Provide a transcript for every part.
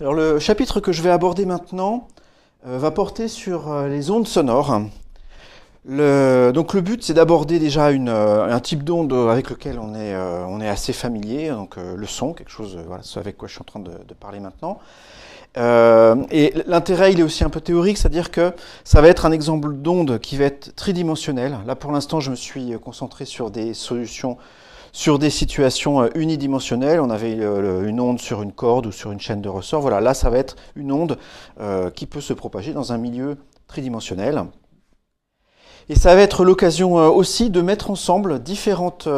Alors le chapitre que je vais aborder maintenant euh, va porter sur euh, les ondes sonores. Le, donc le but c'est d'aborder déjà euh, un type d'onde avec lequel on est, assez familier, donc le son, quelque chose avec quoi je suis en train de, de parler maintenant. et l'intérêt il est aussi un peu théorique, c'est-à-dire que ça va être un exemple d'onde qui va être tridimensionnel. Là pour l'instant je me suis concentré sur des solutions sur des situations euh, unidimensionnelles. On avait euh, une onde sur une corde ou sur une chaîne de ressort. Voilà, là, ça va être une onde euh, qui peut se propager dans un milieu tridimensionnel. Et ça va être l'occasion aussi de mettre ensemble différentes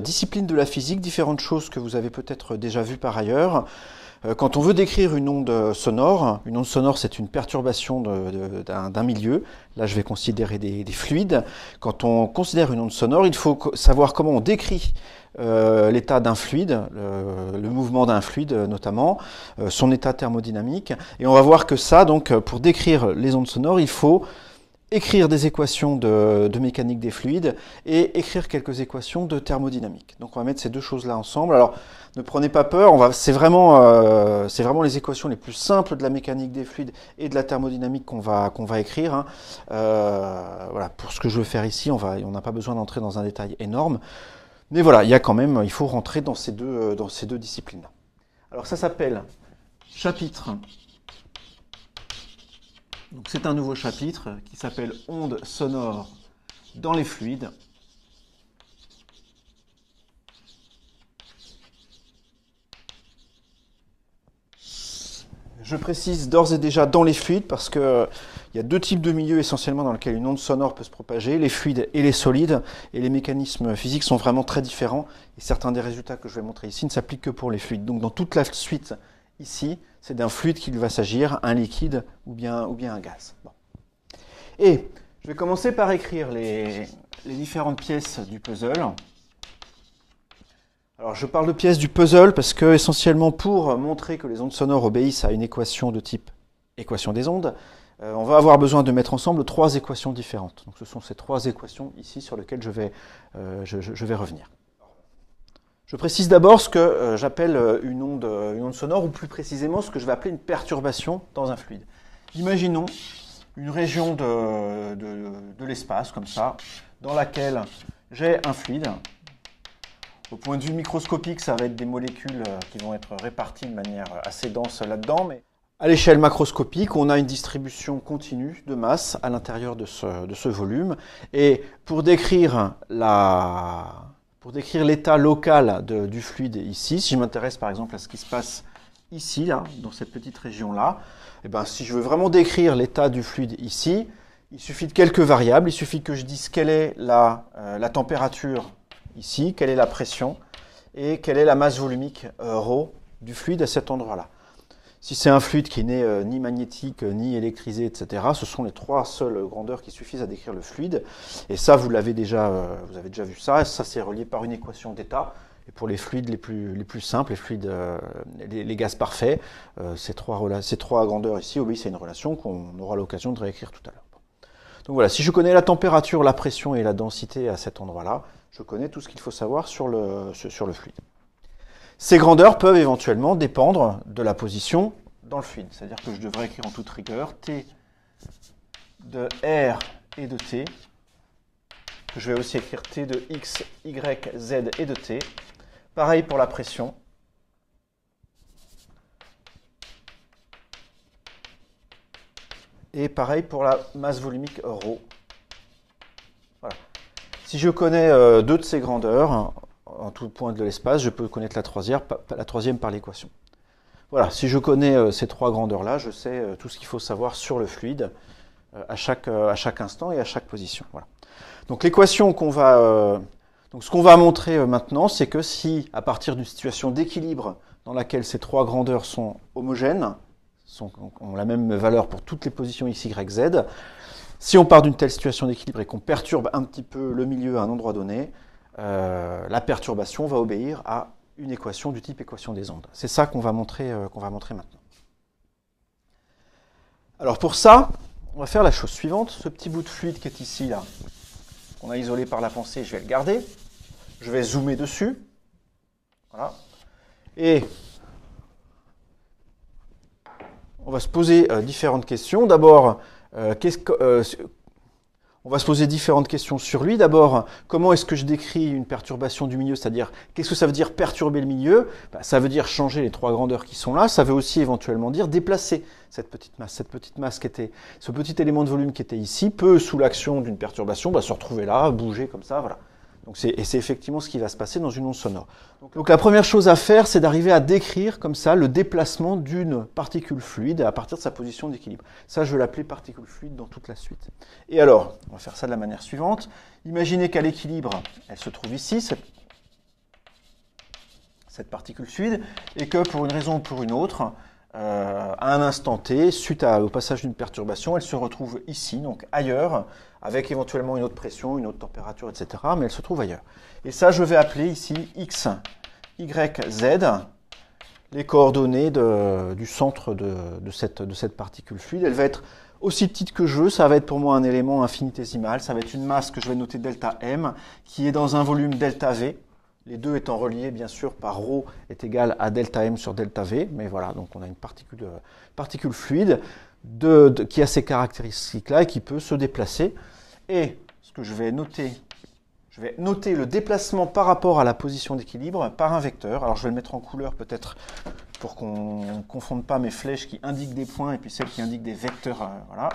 disciplines de la physique, différentes choses que vous avez peut-être déjà vues par ailleurs. Euh, quand on veut décrire une onde euh, sonore, une onde sonore c'est une perturbation d'un milieu. Là je vais considérer des, fluides. Quand on considère une onde sonore, il faut savoir comment on décrit euh, l'état d'un fluide, le, mouvement d'un fluide notamment, son état thermodynamique. Et on va voir que ça, donc pour décrire les ondes sonores, il faut écrire des équations de, de, mécanique des fluides et écrire quelques équations de thermodynamique. Donc on va mettre ces deux choses-là ensemble. Alors ne prenez pas peur. c'est vraiment, euh, vraiment les équations les plus simples de la mécanique des fluides et de la thermodynamique qu'on va, écrire. Hein. Euh, voilà, pour ce que je veux faire ici, on on n'a pas besoin d'entrer dans un détail énorme. Mais voilà, il y a quand même, il faut rentrer dans ces deux, euh, dans ces deux disciplines. Alors ça s'appelle chapitre. c'est un nouveau chapitre qui s'appelle Ondes sonores dans les fluides. Je précise d'ores et déjà dans les fluides parce qu'il euh, il y a deux types de milieux essentiellement dans lesquels une onde sonore peut se propager, les fluides et les solides, et les mécanismes physiques sont vraiment très différents, et certains des résultats que je vais montrer ici ne s'appliquent que pour les fluides. Donc dans toute la suite ici, c'est d'un fluide qu'il va s'agir, un liquide ou bien, ou bien un gaz. Et je vais commencer par écrire les, les différentes pièces du puzzle. Alors je parle de pièces du puzzle parce que essentiellement pour montrer que les ondes sonores obéissent à une équation de type équation des ondes, euh, on va avoir besoin de mettre ensemble trois équations différentes. Donc ce sont ces trois équations ici sur lesquelles je vais, euh, revenir. Je précise d'abord ce que euh, j'appelle une onde, une onde sonore, ou plus précisément ce que je vais appeler une perturbation dans un fluide. Imaginons une région de l'espace, comme ça, dans laquelle j'ai un fluide au point de vue microscopique, ça va être des molécules euh, qui vont être réparties de manière euh, assez dense là-dedans. Mais à l'échelle macroscopique, on a une distribution continue de masse à l'intérieur de ce, volume. Et pour décrire l'état local du fluide ici, si je m'intéresse par exemple à ce qui se passe ici, là, dans cette petite région-là, eh ben, si je veux vraiment décrire l'état du fluide ici, il suffit de quelques variables, il suffit que je dise quelle est la, euh, la température ici, quelle est la pression et quelle est la masse volumique euh, du fluide à cet endroit-là. Si c'est un fluide qui n'est euh, ni magnétique, euh, ni électrisé, etc., ce sont les trois seules grandeurs qui suffisent à décrire le fluide. Et ça, vous l'avez déjà, vous avez déjà vu ça. Ça, c'est relié par une équation d'état. Et pour les fluides les plus, les plus simples, les fluides, les, gaz parfaits, ces, trois trois grandeurs ici oui, c'est une relation qu'on aura l'occasion de réécrire tout à l'heure. Donc voilà, si je connais la température, la pression et la densité à cet endroit-là, je connais tout ce qu'il faut savoir sur le, sur le fluide. Ces grandeurs peuvent éventuellement dépendre de la position dans le fluide. C'est-à-dire que je devrais écrire en toute rigueur T de R et de T. Je vais aussi écrire T de X, Y, Z et de T. Pareil pour la pression. Et pareil pour la masse volumique ρ. Si je connais euh, deux de ces grandeurs, hein, en tout point de l'espace, je peux connaître la troisième, par l'équation. Voilà, si je connais euh, ces trois grandeurs-là, je sais euh, tout ce qu'il faut savoir sur le fluide à, chaque, instant et à chaque position. Voilà. Donc l'équation qu'on va... donc ce qu'on va montrer maintenant, c'est que si, à partir d'une situation d'équilibre dans laquelle ces trois grandeurs sont homogènes, ont la même valeur pour toutes les positions x, y, z, si on part d'une telle situation d'équilibre et qu'on perturbe un petit peu le milieu à un endroit donné, euh, la perturbation va obéir à une équation du type équation des ondes. C'est ça qu'on va, montrer, euh, qu'on va montrer maintenant. Alors pour ça, on va faire la chose suivante. Ce petit bout de fluide qui est ici, là, qu'on a isolé par la pensée, je vais le garder. Je vais zoomer dessus. Voilà. Et on va se poser euh, différentes questions. D'abord, euh, euh, on va se poser différentes questions sur lui. D'abord, comment est-ce que je décris une perturbation du milieu C'est-à-dire, qu'est-ce que ça veut dire perturber le milieu bah, Ça veut dire changer les trois grandeurs qui sont là. Ça veut aussi éventuellement dire déplacer cette petite masse. Cette petite masse qui était, ce petit élément de volume qui était ici, peut, sous l'action d'une perturbation, bah, se retrouver là, bouger comme ça, voilà. Donc et c'est effectivement ce qui va se passer dans une onde sonore. Donc la première chose à faire, c'est d'arriver à décrire comme ça le déplacement d'une particule fluide à partir de sa position d'équilibre. Ça, je vais l'appeler particule fluide dans toute la suite. Et alors, on va faire ça de la manière suivante. Imaginez qu'à l'équilibre, elle se trouve ici, cette particule fluide, et que pour une raison ou pour une autre, euh, à un instant T, suite au passage d'une perturbation, elle se retrouve ici, donc ailleurs, avec éventuellement une autre pression, une autre température, etc. Mais elle se trouve ailleurs. Et ça, je vais appeler ici X, Y, Z, les coordonnées du centre de, cette, de cette particule fluide. Elle va être aussi petite que je veux, ça va être pour moi un élément infinitésimal, ça va être une masse que je vais noter delta M, qui est dans un volume delta V, les deux étant reliés bien sûr par ρ est égal à delta m sur delta v, mais voilà, donc on a une particule, euh, fluide de, qui a ces caractéristiques-là et qui peut se déplacer. Et ce que je vais noter, je vais noter le déplacement par rapport à la position d'équilibre par un vecteur. Alors je vais le mettre en couleur peut-être pour qu'on ne confonde pas mes flèches qui indiquent des points et puis celles qui indiquent des vecteurs. Euh,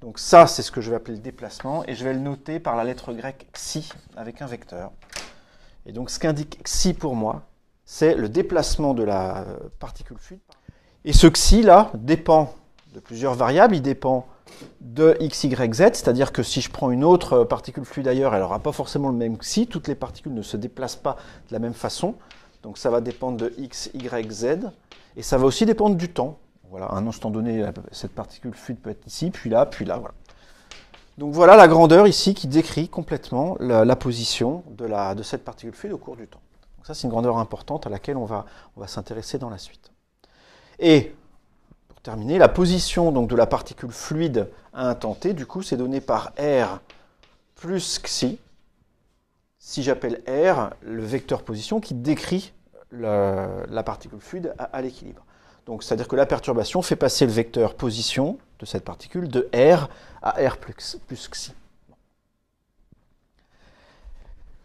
donc ça, c'est ce que je vais appeler le déplacement, et je vais le noter par la lettre grecque xi avec un vecteur. Et donc ce qu'indique Xi pour moi, c'est le déplacement de la euh, particule fluide. Et ce Xi là dépend de plusieurs variables, il dépend de x, y, z, c'est-à-dire que si je prends une autre euh, particule fluide ailleurs, elle n'aura pas forcément le même xi, toutes les particules ne se déplacent pas de la même façon, donc ça va dépendre de x, y, z, et ça va aussi dépendre du temps. Voilà, à un instant donné, cette particule fluide peut être ici, puis là, puis là, voilà. Donc voilà la grandeur ici qui décrit complètement la, position de, cette particule fluide au cours du temps. Donc ça, c'est une grandeur importante à laquelle on va, on va s'intéresser dans la suite. Et pour terminer, la position donc, de la particule fluide à un temps t, du coup, c'est donné par r plus xi. Si j'appelle r le vecteur position qui décrit la particule fluide à l'équilibre. Donc c'est-à-dire que la perturbation fait passer le vecteur position cette particule de R à R plus, plus Xi.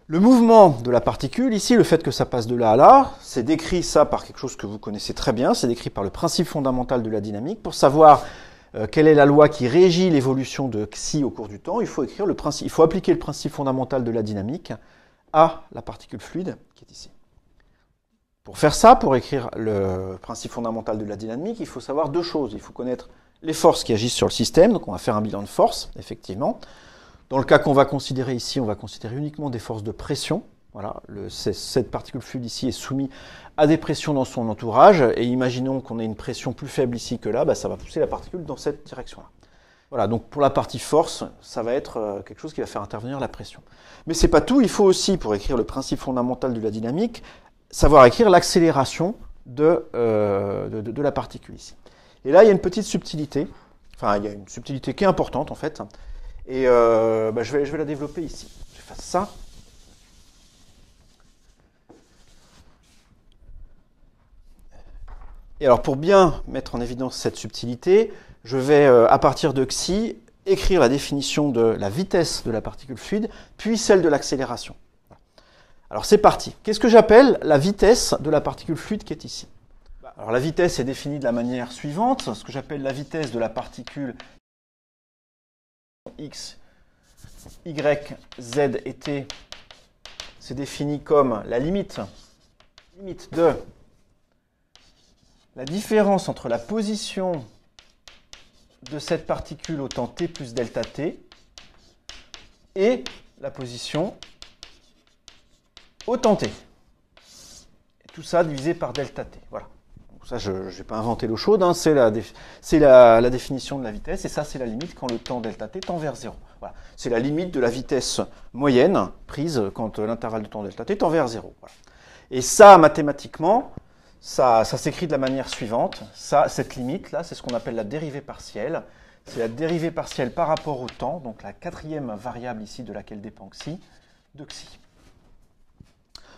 Le mouvement de la particule, ici, le fait que ça passe de là à là, c'est décrit ça par quelque chose que vous connaissez très bien, c'est décrit par le principe fondamental de la dynamique. Pour savoir euh, quelle est la loi qui régit l'évolution de xi au cours du temps, il faut, écrire le principe, il faut appliquer le principe fondamental de la dynamique à la particule fluide qui est ici. Pour faire ça, pour écrire le principe fondamental de la dynamique, il faut savoir deux choses. Il faut connaître les forces qui agissent sur le système, donc on va faire un bilan de force, effectivement. Dans le cas qu'on va considérer ici, on va considérer uniquement des forces de pression. Voilà, cette particule fluide ici est soumise à des pressions dans son entourage, et imaginons qu'on ait une pression plus faible ici que là, bah, ça va pousser la particule dans cette direction-là. Voilà, donc pour la partie force, ça va être euh, quelque chose qui va faire intervenir la pression. Mais c'est pas tout, il faut aussi, pour écrire le principe fondamental de la dynamique, savoir écrire l'accélération de, euh, de la particule ici. Et là, il y a une petite subtilité, enfin, il y a une subtilité qui est importante en fait, et euh, bah, je, vais, je vais la développer ici. Je fais ça. Et alors pour bien mettre en évidence cette subtilité, je vais euh, à partir de xi écrire la définition de la vitesse de la particule fluide, puis celle de l'accélération. Alors c'est parti. Qu'est-ce que j'appelle la vitesse de la particule fluide qui est ici alors la vitesse est définie de la manière suivante, ce que j'appelle la vitesse de la particule x, y, z et t, c'est défini comme la limite, de la différence entre la position de cette particule au temps t plus delta t et la position au temps t. tout ça divisé par delta t. Voilà ça je n'ai pas inventé l'eau chaude, hein. c'est la, définition de la vitesse, et ça c'est la limite quand le temps delta t tend vers 0. C'est la limite de la vitesse moyenne prise quand euh, l'intervalle de temps delta t tend vers 0. Et ça, mathématiquement, ça, s'écrit de la manière suivante. cette limite-là, c'est ce qu'on appelle la dérivée partielle. C'est la dérivée partielle par rapport au temps, donc la quatrième variable ici de laquelle dépend xi, de xi.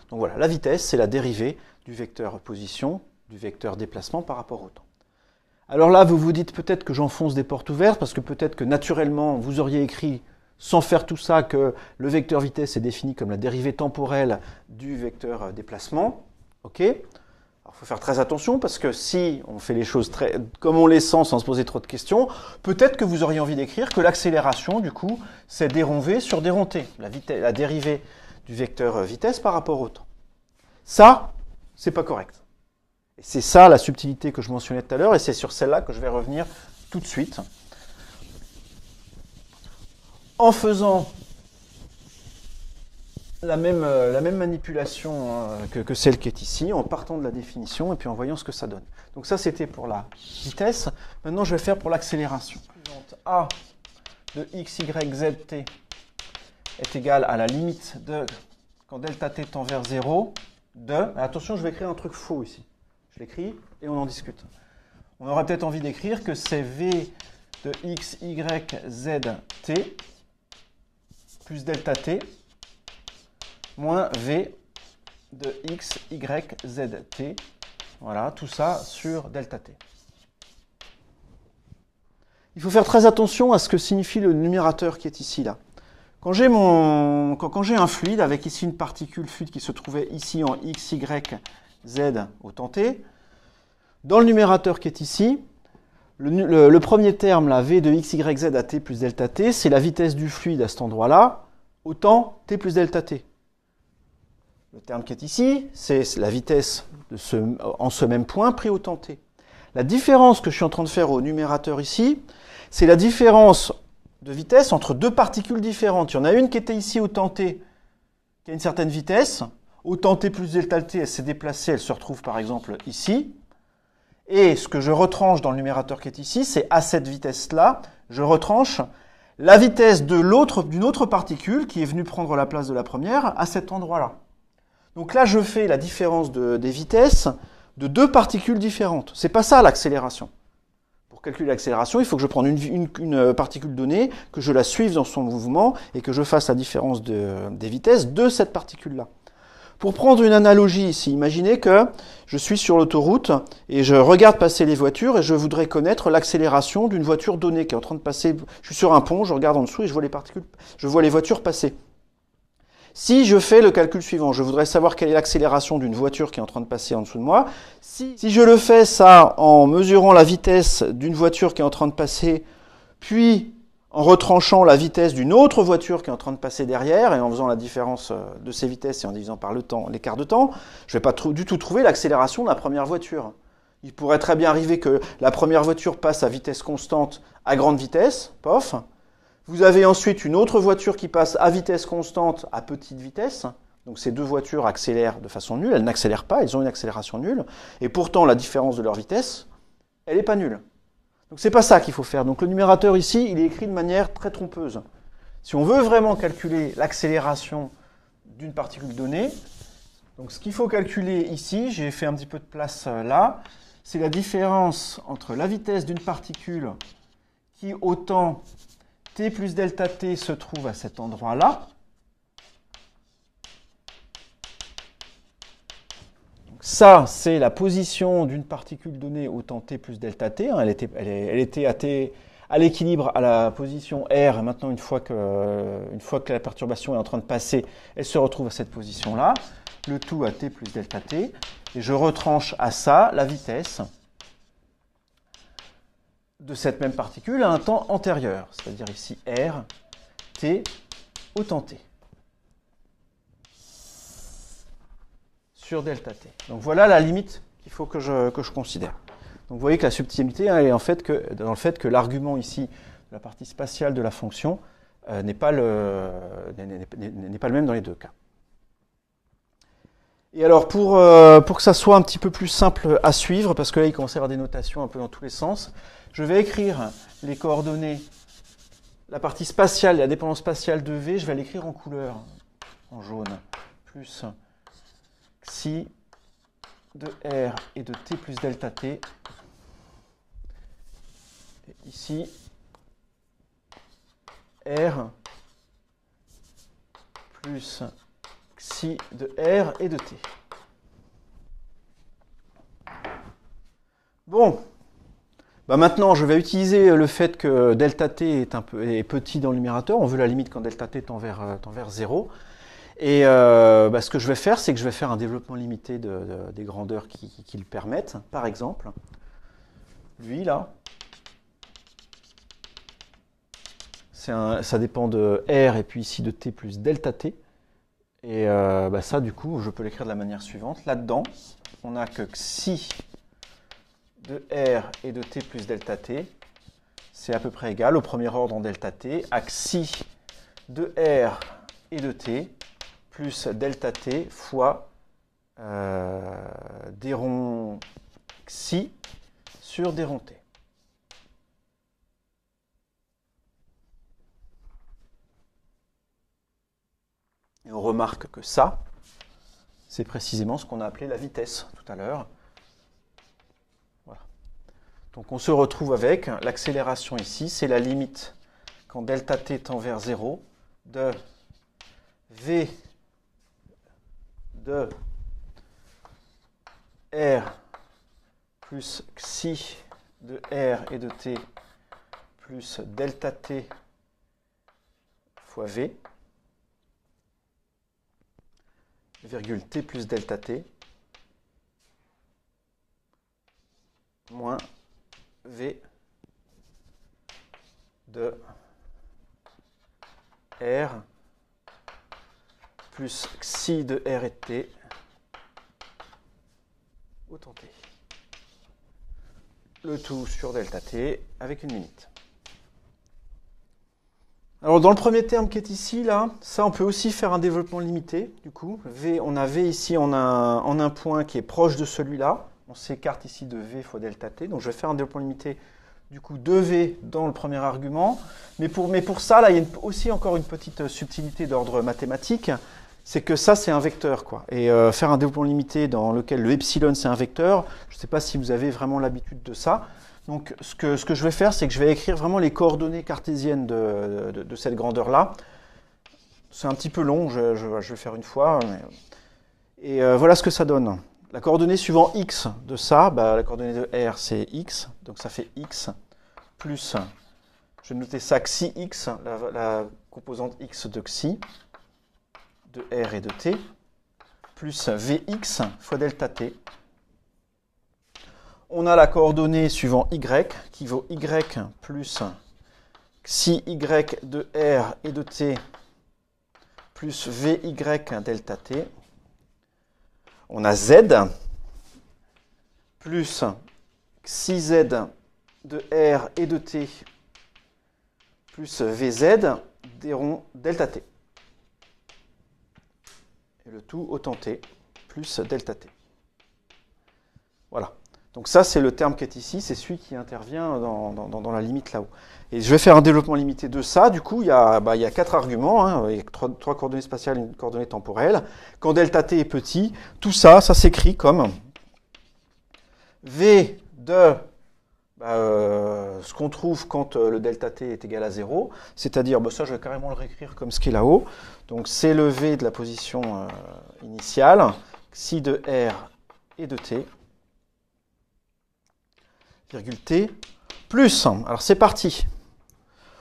Donc voilà, la vitesse, c'est la dérivée du vecteur position du vecteur déplacement par rapport au temps. Alors là, vous vous dites peut-être que j'enfonce des portes ouvertes, parce que peut-être que naturellement, vous auriez écrit, sans faire tout ça, que le vecteur vitesse est défini comme la dérivée temporelle du vecteur euh, déplacement. OK Alors il faut faire très attention, parce que si on fait les choses très, comme on les sent sans se poser trop de questions, peut-être que vous auriez envie d'écrire que l'accélération, du coup, c'est déronvé sur déronté, la, la dérivée du vecteur euh, vitesse par rapport au temps. Ça, c'est pas correct c'est ça la subtilité que je mentionnais tout à l'heure, et c'est sur celle-là que je vais revenir tout de suite. En faisant la même, euh, manipulation euh, que, celle qui est ici, en partant de la définition et puis en voyant ce que ça donne. Donc ça, c'était pour la vitesse. Maintenant, je vais faire pour l'accélération. A de x, y, z, t est égal à la limite de, quand delta t tend vers 0, de, attention, je vais écrire un truc faux ici, écrit et on en discute. On aurait peut-être envie d'écrire que c'est V de x, y, t plus delta t moins V de x, y, t. Voilà, tout ça sur delta t. Il faut faire très attention à ce que signifie le numérateur qui est ici, là. Quand j'ai mon, un fluide avec ici une particule fluide qui se trouvait ici en x, y, z au temps t, dans le numérateur qui est ici, le, premier terme, la v de x, y, z à t plus delta t, c'est la vitesse du fluide à cet endroit-là, autant t plus delta t. Le terme qui est ici, c'est la vitesse en ce même point pris au temps t. La différence que je suis en train de faire au numérateur ici, c'est la différence de vitesse entre deux particules différentes. Il y en a une qui était ici au temps t, qui a une certaine vitesse. Au temps t plus delta t, elle s'est déplacée, elle se retrouve par exemple ici. Et ce que je retranche dans le numérateur qui est ici, c'est à cette vitesse-là, je retranche la vitesse de l'autre, d'une autre particule qui est venue prendre la place de la première à cet endroit-là. Donc là, je fais la différence des vitesses de deux particules différentes. C'est pas ça l'accélération. Pour calculer l'accélération, il faut que je prenne une, euh, particule donnée, que je la suive dans son mouvement et que je fasse la différence des vitesses de cette particule-là. Pour prendre une analogie ici, imaginez que je suis sur l'autoroute et je regarde passer les voitures et je voudrais connaître l'accélération d'une voiture donnée qui est en train de passer. Je suis sur un pont, je regarde en dessous et je vois les particules, je vois les voitures passer. Si je fais le calcul suivant, je voudrais savoir quelle est l'accélération d'une voiture qui est en train de passer en dessous de moi. Si, si je le fais ça en mesurant la vitesse d'une voiture qui est en train de passer, puis en retranchant la vitesse d'une autre voiture qui est en train de passer derrière et en faisant la différence euh, de ces vitesses et en divisant par le temps, l'écart de temps, je ne vais pas du tout trouver l'accélération de la première voiture. Il pourrait très bien arriver que la première voiture passe à vitesse constante à grande vitesse, pof. Vous avez ensuite une autre voiture qui passe à vitesse constante à petite vitesse. Donc ces deux voitures accélèrent de façon nulle, elles n'accélèrent pas, elles ont une accélération nulle. Et pourtant la différence de leur vitesse, elle n'est pas nulle. Donc c'est pas ça qu'il faut faire. Donc le numérateur ici, il est écrit de manière très trompeuse. Si on veut vraiment calculer l'accélération d'une particule donnée, donc ce qu'il faut calculer ici, j'ai fait un petit peu de place euh, là, c'est la différence entre la vitesse d'une particule qui, au temps t plus delta t, se trouve à cet endroit-là, ça, c'est la position d'une particule donnée au temps t plus delta t. Hein. elle, était, à l'équilibre à la position R, maintenant une fois, que, une fois que la perturbation est en train de passer, elle se retrouve à cette position-là, le tout à t plus delta t, et je retranche à ça la vitesse de cette même particule à un temps antérieur, c'est-à-dire ici R, t au temps t. sur delta t. Donc voilà la limite qu'il faut que je, considère. Donc vous voyez que la subtilité hein, est en fait que, dans le fait que l'argument ici, la partie spatiale de la fonction, euh, n'est pas, le, n'est pas le même dans les deux cas. Et alors pour, euh, pour que ça soit un petit peu plus simple à suivre, parce que là il commence à y avoir des notations un peu dans tous les sens, je vais écrire les coordonnées, la partie spatiale, la dépendance spatiale de V, je vais l'écrire en couleur, en jaune, plus si de R et de T plus delta T. ici, R plus xi de R et de T. Bon, bah maintenant je vais utiliser le fait que delta t est, un peu, est petit dans le numérateur, on veut la limite quand delta t tend vers, euh, tend vers 0. Et euh, bah, ce que je vais faire, c'est que je vais faire un développement limité des grandeurs qui, le permettent. Par exemple, lui là, ça dépend de R et puis ici de T plus delta T. Et euh, bah, ça, du coup, je peux l'écrire de la manière suivante. Là-dedans, on a que xi de R et de T plus delta T, c'est à peu près égal au premier ordre en delta T à xi de R et de T plus delta t fois euh, des ronds xi sur des ronds t. Et on remarque que ça, c'est précisément ce qu'on a appelé la vitesse tout à l'heure. Donc on se retrouve avec l'accélération ici, c'est la limite quand delta t tend vers 0 de v de R plus xi de R et de T plus delta T fois V, virgule T plus delta T, moins V de R plus xi de R et de T autant T. Le tout sur delta T avec une limite. Alors dans le premier terme qui est ici, là, ça on peut aussi faire un développement limité, du coup. V, on a V ici en un, un point qui est proche de celui-là. On s'écarte ici de V fois delta T. Donc je vais faire un développement limité, du coup, de V dans le premier argument. Mais pour, mais pour ça, là, il y a aussi encore une petite euh, subtilité d'ordre mathématique c'est que ça, c'est un vecteur. Quoi. Et euh, faire un développement limité dans lequel le epsilon, c'est un vecteur, je ne sais pas si vous avez vraiment l'habitude de ça. Donc, ce que, je vais faire, c'est que je vais écrire vraiment les coordonnées cartésiennes de, cette grandeur-là. C'est un petit peu long, je, vais faire une fois. Et euh, voilà ce que ça donne. La coordonnée suivant x de ça, bah, la coordonnée de r, c'est x. Donc, ça fait x plus, je vais noter ça, xi x, la, la composante x de xi de R et de T plus Vx fois delta T. On a la coordonnée suivant Y qui vaut Y plus y de R et de T plus Vy delta T. On a Z plus z de R et de T plus Vz des ronds delta T le tout autant t plus delta t. Voilà. Donc ça, c'est le terme qui est ici, c'est celui qui intervient dans, la limite là-haut. Et je vais faire un développement limité de ça. Du coup, il y a, bah, il y a quatre arguments, hein. trois, trois, coordonnées spatiales et une coordonnée temporelle. Quand delta t est petit, tout ça, ça s'écrit comme v de bah, euh, ce qu'on trouve quand euh, le delta t est égal à 0, c'est-à-dire, bah, ça je vais carrément le réécrire comme ce qui est là-haut, donc c'est v de la position euh, initiale, xi de r et de t, virgule t, plus, alors c'est parti,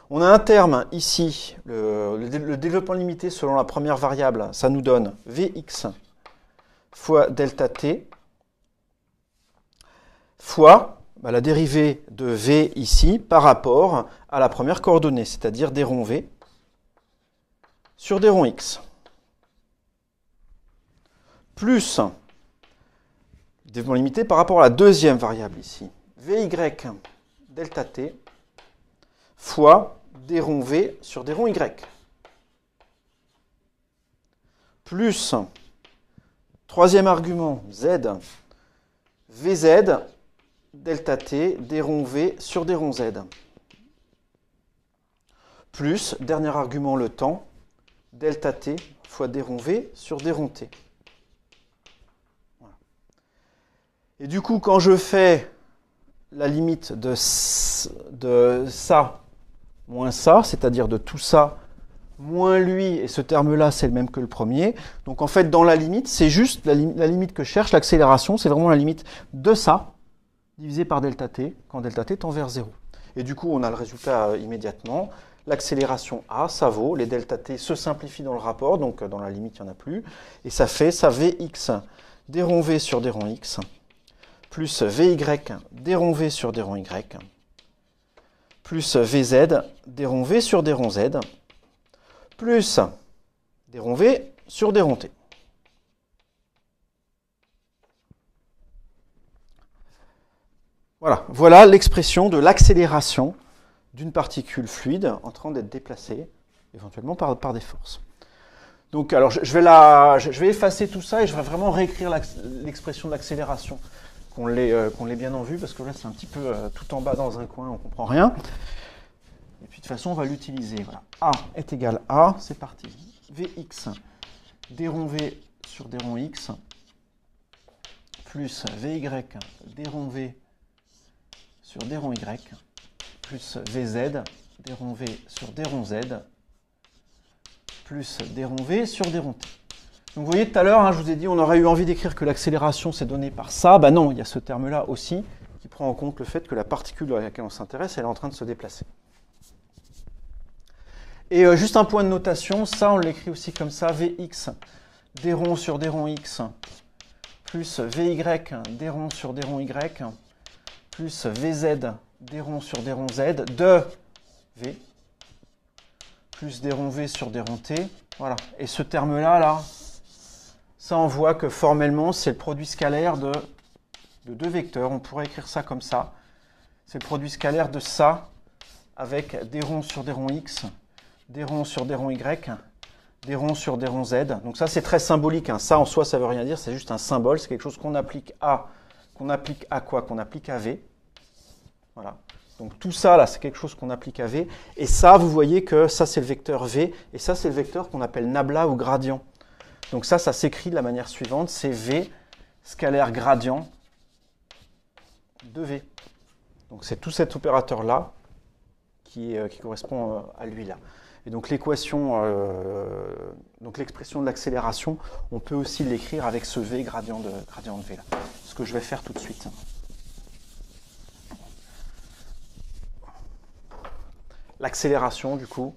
on a un terme ici, le, développement limité selon la première variable, ça nous donne Vx fois delta t fois bah, la dérivée de V ici par rapport à la première coordonnée, c'est-à-dire des ronds V sur des ronds X. Plus développement limité par rapport à la deuxième variable ici, Vy delta t fois des ronds V sur des ronds Y. Plus, troisième argument, Z, VZ delta t des v sur des z. Plus, dernier argument, le temps, delta t fois des v sur des t. Et du coup, quand je fais la limite de, de ça moins ça, c'est-à-dire de tout ça moins lui, et ce terme-là, c'est le même que le premier. Donc en fait, dans la limite, c'est juste la, la, limite que cherche, l'accélération, c'est vraiment la limite de ça divisé par delta t quand delta t tend vers 0. Et du coup, on a le résultat euh, immédiatement. L'accélération A, ça vaut, les delta t se simplifient dans le rapport, donc euh, dans la limite, il n'y en a plus. Et ça fait, ça Vx des V sur des ronds X, plus Vy des V sur des ronds Y, plus Vz des V sur des ronds Z, plus des V sur des ronds T. Voilà, voilà l'expression de l'accélération d'une particule fluide en train d'être déplacée, éventuellement par, des forces. Donc, alors, je, vais je, vais effacer tout ça et je vais vraiment réécrire l'expression de l'accélération, euh, qu'on l'ait bien en vue, parce que là, c'est un petit peu euh, tout en bas dans un coin, on ne comprend rien. Et puis, de toute façon, on va l'utiliser. A est égal à, c'est parti, Vx, d V sur des X, plus Vy, d V sur des ronds Y plus VZ, des ronds V sur des ronds Z plus des ronds V sur des ronds T. Donc vous voyez tout à l'heure, hein, je vous ai dit, on aurait eu envie d'écrire que l'accélération c'est donnée par ça. Ben non, il y a ce terme-là aussi qui prend en compte le fait que la particule à laquelle on s'intéresse, elle est en train de se déplacer. Et euh, juste un point de notation, ça on l'écrit aussi comme ça, Vx des ronds sur des ronds x plus Vy des ronds sur des ronds y plus VZ des ronds sur des ronds Z de V plus des ronds V sur des ronds T. Voilà. Et ce terme-là, là, ça on voit que formellement, c'est le produit scalaire de, deux vecteurs. On pourrait écrire ça comme ça. C'est le produit scalaire de ça avec des ronds sur des ronds X, des ronds sur des ronds Y, des ronds sur des ronds Z. Donc ça, c'est très symbolique. Hein. Ça, en soi, ça veut rien dire. C'est juste un symbole. C'est quelque chose qu'on applique à applique à quoi Qu'on applique à V. Voilà. Donc tout ça, là, c'est quelque chose qu'on applique à V. Et ça, vous voyez que ça, c'est le vecteur V. Et ça, c'est le vecteur qu'on appelle nabla ou gradient. Donc ça, ça s'écrit de la manière suivante. C'est V scalaire gradient de V. Donc c'est tout cet opérateur-là qui, euh, correspond euh, à lui-là. Et donc l'équation, euh, donc l'expression de l'accélération, on peut aussi l'écrire avec ce V gradient de, gradient de V là que je vais faire tout de suite. L'accélération, du coup,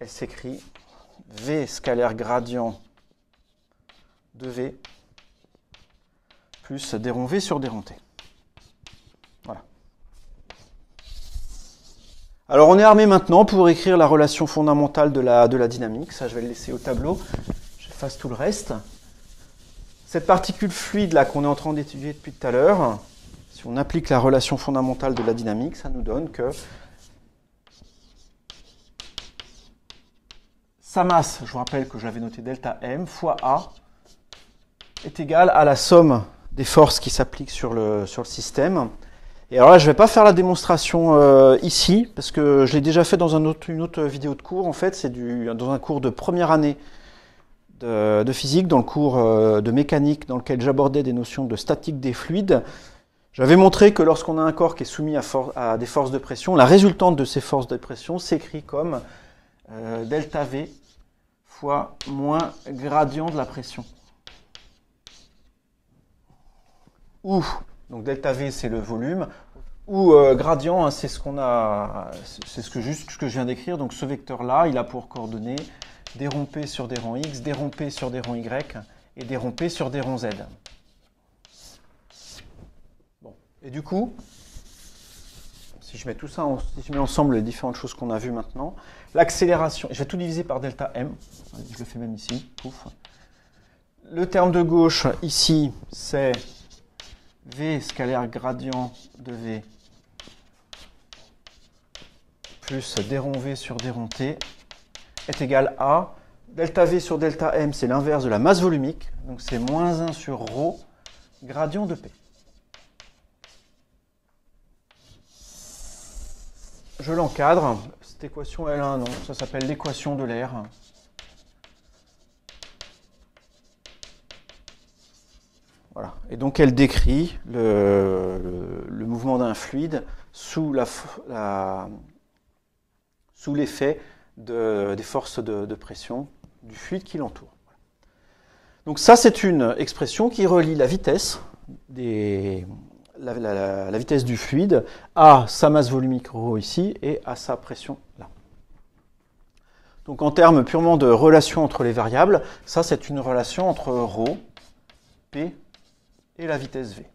elle s'écrit V scalaire gradient de V plus dérond V sur dérond T. Voilà. Alors on est armé maintenant pour écrire la relation fondamentale de la, de la dynamique. Ça, je vais le laisser au tableau. J'efface tout le reste. Cette particule fluide là qu'on est en train d'étudier depuis tout à l'heure, si on applique la relation fondamentale de la dynamique, ça nous donne que sa masse, je vous rappelle que j'avais noté delta m fois A, est égale à la somme des forces qui s'appliquent sur le, sur le système. Et alors là, je ne vais pas faire la démonstration euh, ici, parce que je l'ai déjà fait dans une autre vidéo de cours. En fait, c'est dans un cours de première année de, physique, dans le cours euh, de mécanique, dans lequel j'abordais des notions de statique des fluides, j'avais montré que lorsqu'on a un corps qui est soumis à, des forces de pression, la résultante de ces forces de pression s'écrit comme euh, delta V fois moins gradient de la pression. Ou, donc delta V c'est le volume, ou euh, gradient, hein, c'est ce qu'on a, c'est ce que juste ce que je viens d'écrire. Donc ce vecteur là, il a pour coordonnées dérompé sur des rangs X, dérompé sur des rangs Y et dérompé sur des ronds Z. Bon. Et du coup, si je mets tout ça, si ensemble les différentes choses qu'on a vues maintenant, l'accélération, je vais tout diviser par delta m, je le fais même ici, pouf. Le terme de gauche ici, c'est v scalaire gradient de v plus des v sur des t est égal à delta V sur delta M, c'est l'inverse de la masse volumique, donc c'est moins 1 sur rho, gradient de P. Je l'encadre, cette équation L1, nom, ça s'appelle l'équation de l'air. Voilà. Et donc elle décrit le, mouvement d'un fluide sous l'effet des forces de, pression du fluide qui l'entoure. Donc ça, c'est une expression qui relie la vitesse, la, vitesse du fluide à sa masse volumique ρ ici et à sa pression là. Donc en termes purement de relation entre les variables, ça c'est une relation entre ρ, P et la vitesse V.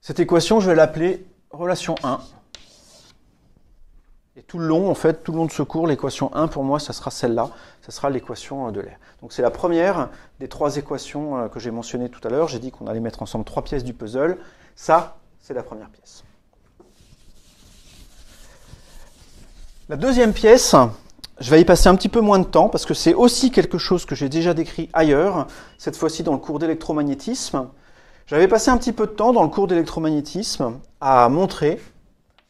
Cette équation, je vais l'appeler relation 1 et tout le long, en fait, tout le long de ce cours, l'équation 1, pour moi, ça sera celle-là, ça sera l'équation euh, de l'air. Donc c'est la première des trois équations euh, que j'ai mentionnées tout à l'heure. J'ai dit qu'on allait mettre ensemble trois pièces du puzzle. Ça, c'est la première pièce. La deuxième pièce, je vais y passer un petit peu moins de temps parce que c'est aussi quelque chose que j'ai déjà décrit ailleurs, cette fois-ci dans le cours d'électromagnétisme. J'avais passé un petit peu de temps dans le cours d'électromagnétisme à montrer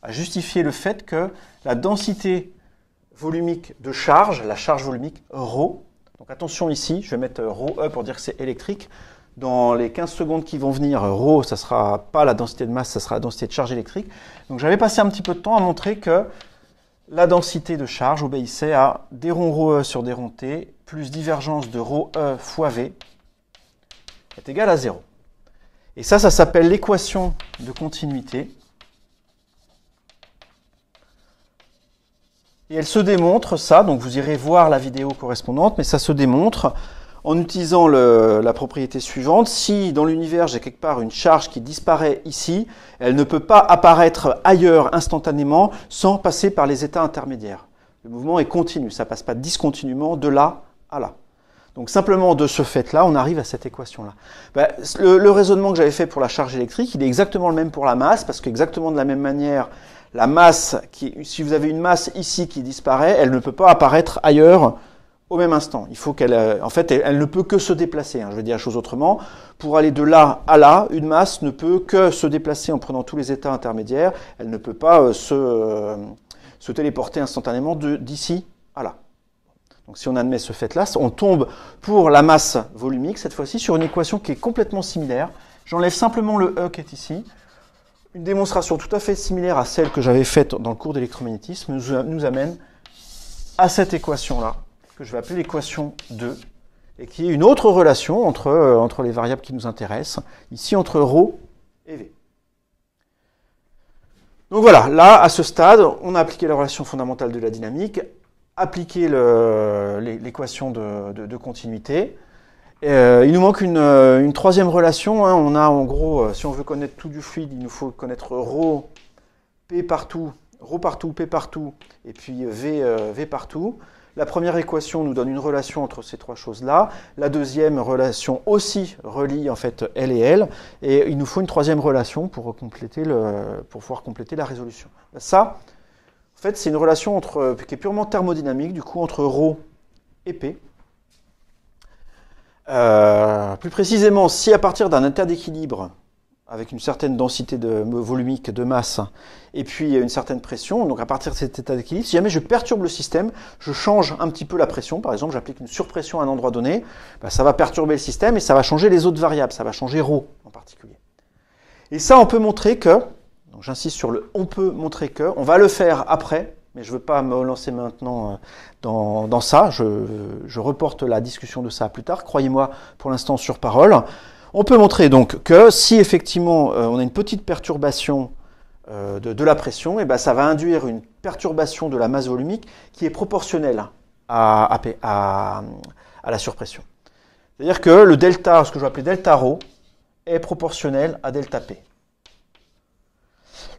à justifier le fait que la densité volumique de charge, la charge volumique ρ, donc attention ici, je vais mettre ρe pour dire que c'est électrique, dans les 15 secondes qui vont venir, ρ, ça sera pas la densité de masse, ça sera la densité de charge électrique. Donc j'avais passé un petit peu de temps à montrer que la densité de charge obéissait à des ronds ρe sur des t plus divergence de ρe fois v est égale à 0. Et ça, ça s'appelle l'équation de continuité Et elle se démontre, ça, donc vous irez voir la vidéo correspondante, mais ça se démontre en utilisant la propriété suivante. Si dans l'univers j'ai quelque part une charge qui disparaît ici, elle ne peut pas apparaître ailleurs instantanément sans passer par les états intermédiaires. Le mouvement est continu, ça passe pas discontinuement de là à là. Donc simplement de ce fait-là, on arrive à cette équation-là. Ben, le, le, raisonnement que j'avais fait pour la charge électrique, il est exactement le même pour la masse, parce qu'exactement de la même manière, la masse, qui, si vous avez une masse ici qui disparaît, elle ne peut pas apparaître ailleurs au même instant. Il faut qu'elle, euh, en fait, elle, ne peut que se déplacer. Hein, je vais dire la chose autrement. Pour aller de là à là, une masse ne peut que se déplacer en prenant tous les états intermédiaires. Elle ne peut pas euh, se, euh, se, téléporter instantanément d'ici à là. Donc, si on admet ce fait-là, on tombe pour la masse volumique cette fois-ci sur une équation qui est complètement similaire. J'enlève simplement le E qui est ici. Une démonstration tout à fait similaire à celle que j'avais faite dans le cours d'électromagnétisme nous amène à cette équation-là, que je vais appeler l'équation 2, et qui est une autre relation entre, euh, entre les variables qui nous intéressent, ici entre ρ et V. Donc voilà, là, à ce stade, on a appliqué la relation fondamentale de la dynamique, appliqué l'équation de, continuité, euh, il nous manque une, euh, troisième relation. Hein. On a en gros, euh, si on veut connaître tout du fluide, il nous faut connaître ρ, P partout, ρ partout, P partout, et puis V, v partout. La première équation nous donne une relation entre ces trois choses-là. La deuxième relation aussi relie en fait L et L. Et il nous faut une troisième relation pour, pour pouvoir compléter la résolution. Ça, en fait, c'est une relation entre, qui est purement thermodynamique, du coup, entre ρ et P. Euh, plus précisément, si à partir d'un état d'équilibre avec une certaine densité de, volumique de masse, et puis une certaine pression, donc à partir de cet état d'équilibre, si jamais je perturbe le système, je change un petit peu la pression, par exemple j'applique une surpression à un endroit donné, bah, ça va perturber le système et ça va changer les autres variables, ça va changer ρ en particulier. Et ça, on peut montrer que, donc j'insiste sur le on peut montrer que, on va le faire après, mais je ne veux pas me lancer maintenant euh, dans, ça. Je, reporte la discussion de ça plus tard. Croyez-moi pour l'instant sur parole. On peut montrer donc que si effectivement euh, on a une petite perturbation euh, de, la pression, eh ben ça va induire une perturbation de la masse volumique qui est proportionnelle à, à la surpression. C'est-à-dire que le delta, ce que je vais appeler delta rho, est proportionnel à delta P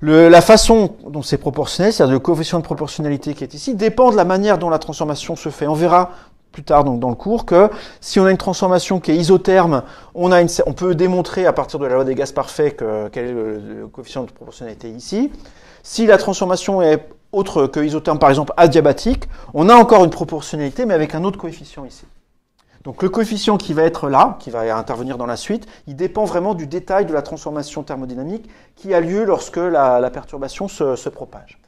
la façon dont c'est proportionnel, c'est-à-dire le coefficient de proportionnalité qui est ici, dépend de la manière dont la transformation se fait. On verra plus tard donc dans le cours que si on a une transformation qui est isotherme, on, a une, on peut démontrer à partir de la loi des gaz parfaits quel est le, coefficient de proportionnalité ici. Si la transformation est autre que isotherme, par exemple adiabatique, on a encore une proportionnalité mais avec un autre coefficient ici. Donc le coefficient qui va être là, qui va intervenir dans la suite, il dépend vraiment du détail de la transformation thermodynamique qui a lieu lorsque la, perturbation se, propage.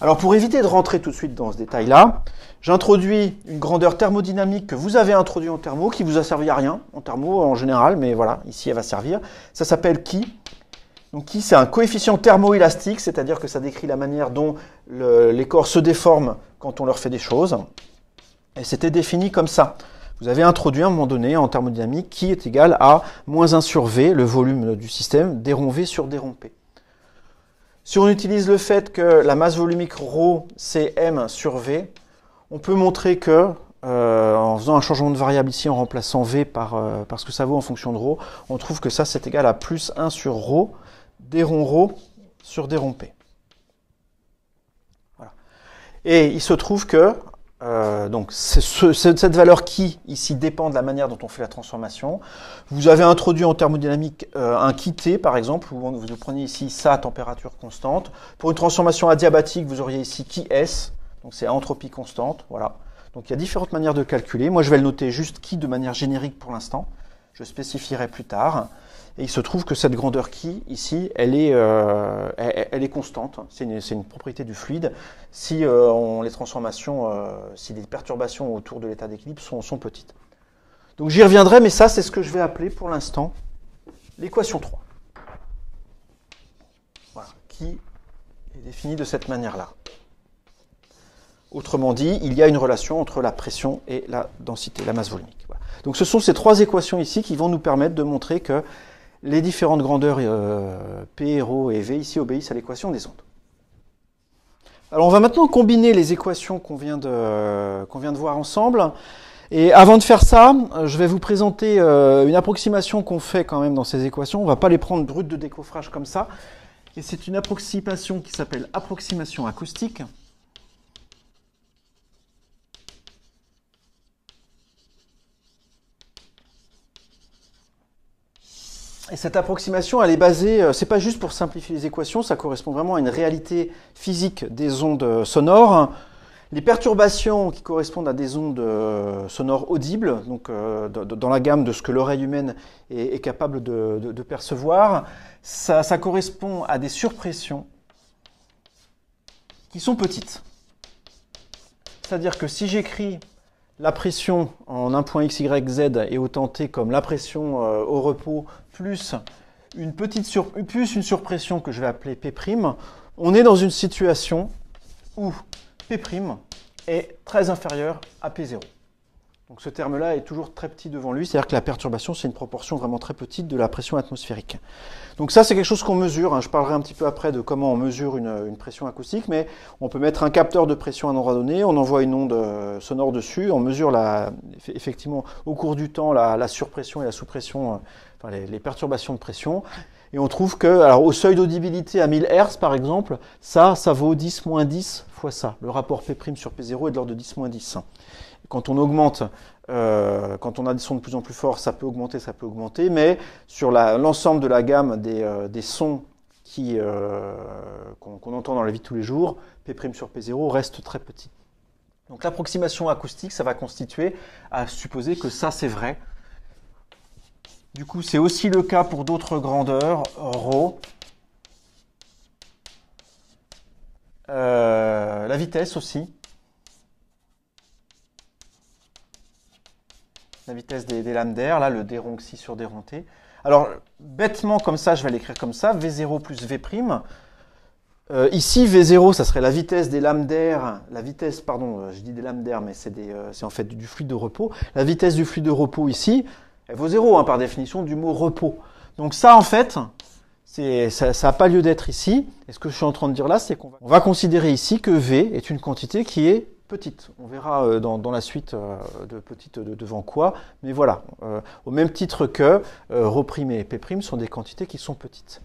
Alors pour éviter de rentrer tout de suite dans ce détail-là, j'introduis une grandeur thermodynamique que vous avez introduite en thermo, qui vous a servi à rien, en thermo en général, mais voilà, ici elle va servir. Ça s'appelle qui donc qui c'est un coefficient thermoélastique, c'est-à-dire que ça décrit la manière dont les corps se déforment quand on leur fait des choses. Et c'était défini comme ça vous avez introduit à un moment donné en thermodynamique qui est égal à moins 1 sur V, le volume du système, dérond V sur dérompé. P. Si on utilise le fait que la masse volumique rho c'est M sur V, on peut montrer que, euh, en faisant un changement de variable ici, en remplaçant V par, euh, parce que ça vaut en fonction de rho, on trouve que ça, c'est égal à plus 1 sur ρ, déron ρ sur dérompé. P. Et il se trouve que, euh, donc cette valeur qui ici dépend de la manière dont on fait la transformation. Vous avez introduit en thermodynamique euh, un qui T par exemple, où vous prenez ici ça à température constante. Pour une transformation adiabatique, vous auriez ici qui S, donc c'est entropie constante, voilà. Donc il y a différentes manières de calculer. Moi je vais le noter juste qui de manière générique pour l'instant. Je spécifierai plus tard. Et il se trouve que cette grandeur qui, ici, elle est, euh, elle, est constante. C'est une, propriété du fluide. Si euh, les transformations, euh, si les perturbations autour de l'état d'équilibre sont, sont, petites. Donc j'y reviendrai, mais ça, c'est ce que je vais appeler pour l'instant l'équation 3. qui est définie de cette manière-là. Autrement dit, il y a une relation entre la pression et la densité, la masse volumique. Donc ce sont ces trois équations ici qui vont nous permettre de montrer que les différentes grandeurs euh, P, Rho et V ici obéissent à l'équation des ondes. Alors on va maintenant combiner les équations qu'on vient, de voir ensemble. Et avant de faire ça, euh, je vais vous présenter euh, une approximation qu'on fait quand même dans ces équations. On ne va pas les prendre brutes de décoffrage comme ça. Et c'est une approximation qui s'appelle approximation acoustique. Et cette approximation, elle est basée, euh, c'est pas juste pour simplifier les équations, ça correspond vraiment à une réalité physique des ondes euh, sonores. Les perturbations qui correspondent à des ondes euh, sonores audibles, donc dans la gamme de ce que l'oreille humaine est, capable de, percevoir, ça, correspond à des surpressions qui sont petites. C'est-à-dire que si j'écris la pression en un point x, y, z est autant t comme la pression au repos plus une, petite une surpression que je vais appeler P', on est dans une situation où P' est très inférieur à P0. Donc ce terme-là est toujours très petit devant lui, c'est-à-dire que la perturbation, c'est une proportion vraiment très petite de la pression atmosphérique. Donc ça, c'est quelque chose qu'on mesure. Hein. Je parlerai un petit peu après de comment on mesure une, pression acoustique, mais on peut mettre un capteur de pression à un endroit donné, on envoie une onde euh, sonore dessus, on mesure effectivement au cours du temps la, surpression et la sous-pression, euh, enfin les, perturbations de pression, et on trouve que, alors au seuil d'audibilité à 1000 Hz par exemple, ça, ça vaut 10 moins 10 fois ça. Le rapport P' sur P0 est de l'ordre de 10 moins 10 quand on augmente, euh, quand on a des sons de plus en plus forts, ça peut augmenter, ça peut augmenter, mais sur l'ensemble de la gamme des, euh, sons euh, qu'on, entend dans la vie de tous les jours, P' sur P0 reste très petit. Donc l'approximation acoustique, ça va constituer à supposer que ça c'est vrai. Du coup, c'est aussi le cas pour d'autres grandeurs, rho. la vitesse aussi. vitesse des, lames d'air, là, le d sur d Alors, bêtement, comme ça, je vais l'écrire comme ça, v0 plus v'. Euh, ici, v0, ça serait la vitesse des lames d'air, la vitesse, pardon, euh, je dis des lames d'air, mais euh, c'est en fait du fluide de repos. La vitesse du fluide de repos ici, elle vaut 0, hein, par définition, du mot repos. Donc ça, en fait, ça n'a pas lieu d'être ici. Et ce que je suis en train de dire là, c'est qu'on va considérer ici que V est une quantité qui est petite. On verra euh, dans, la suite euh, de petite devant quoi. Mais voilà, euh, au même titre que reprimé et P' sont des quantités qui sont petites.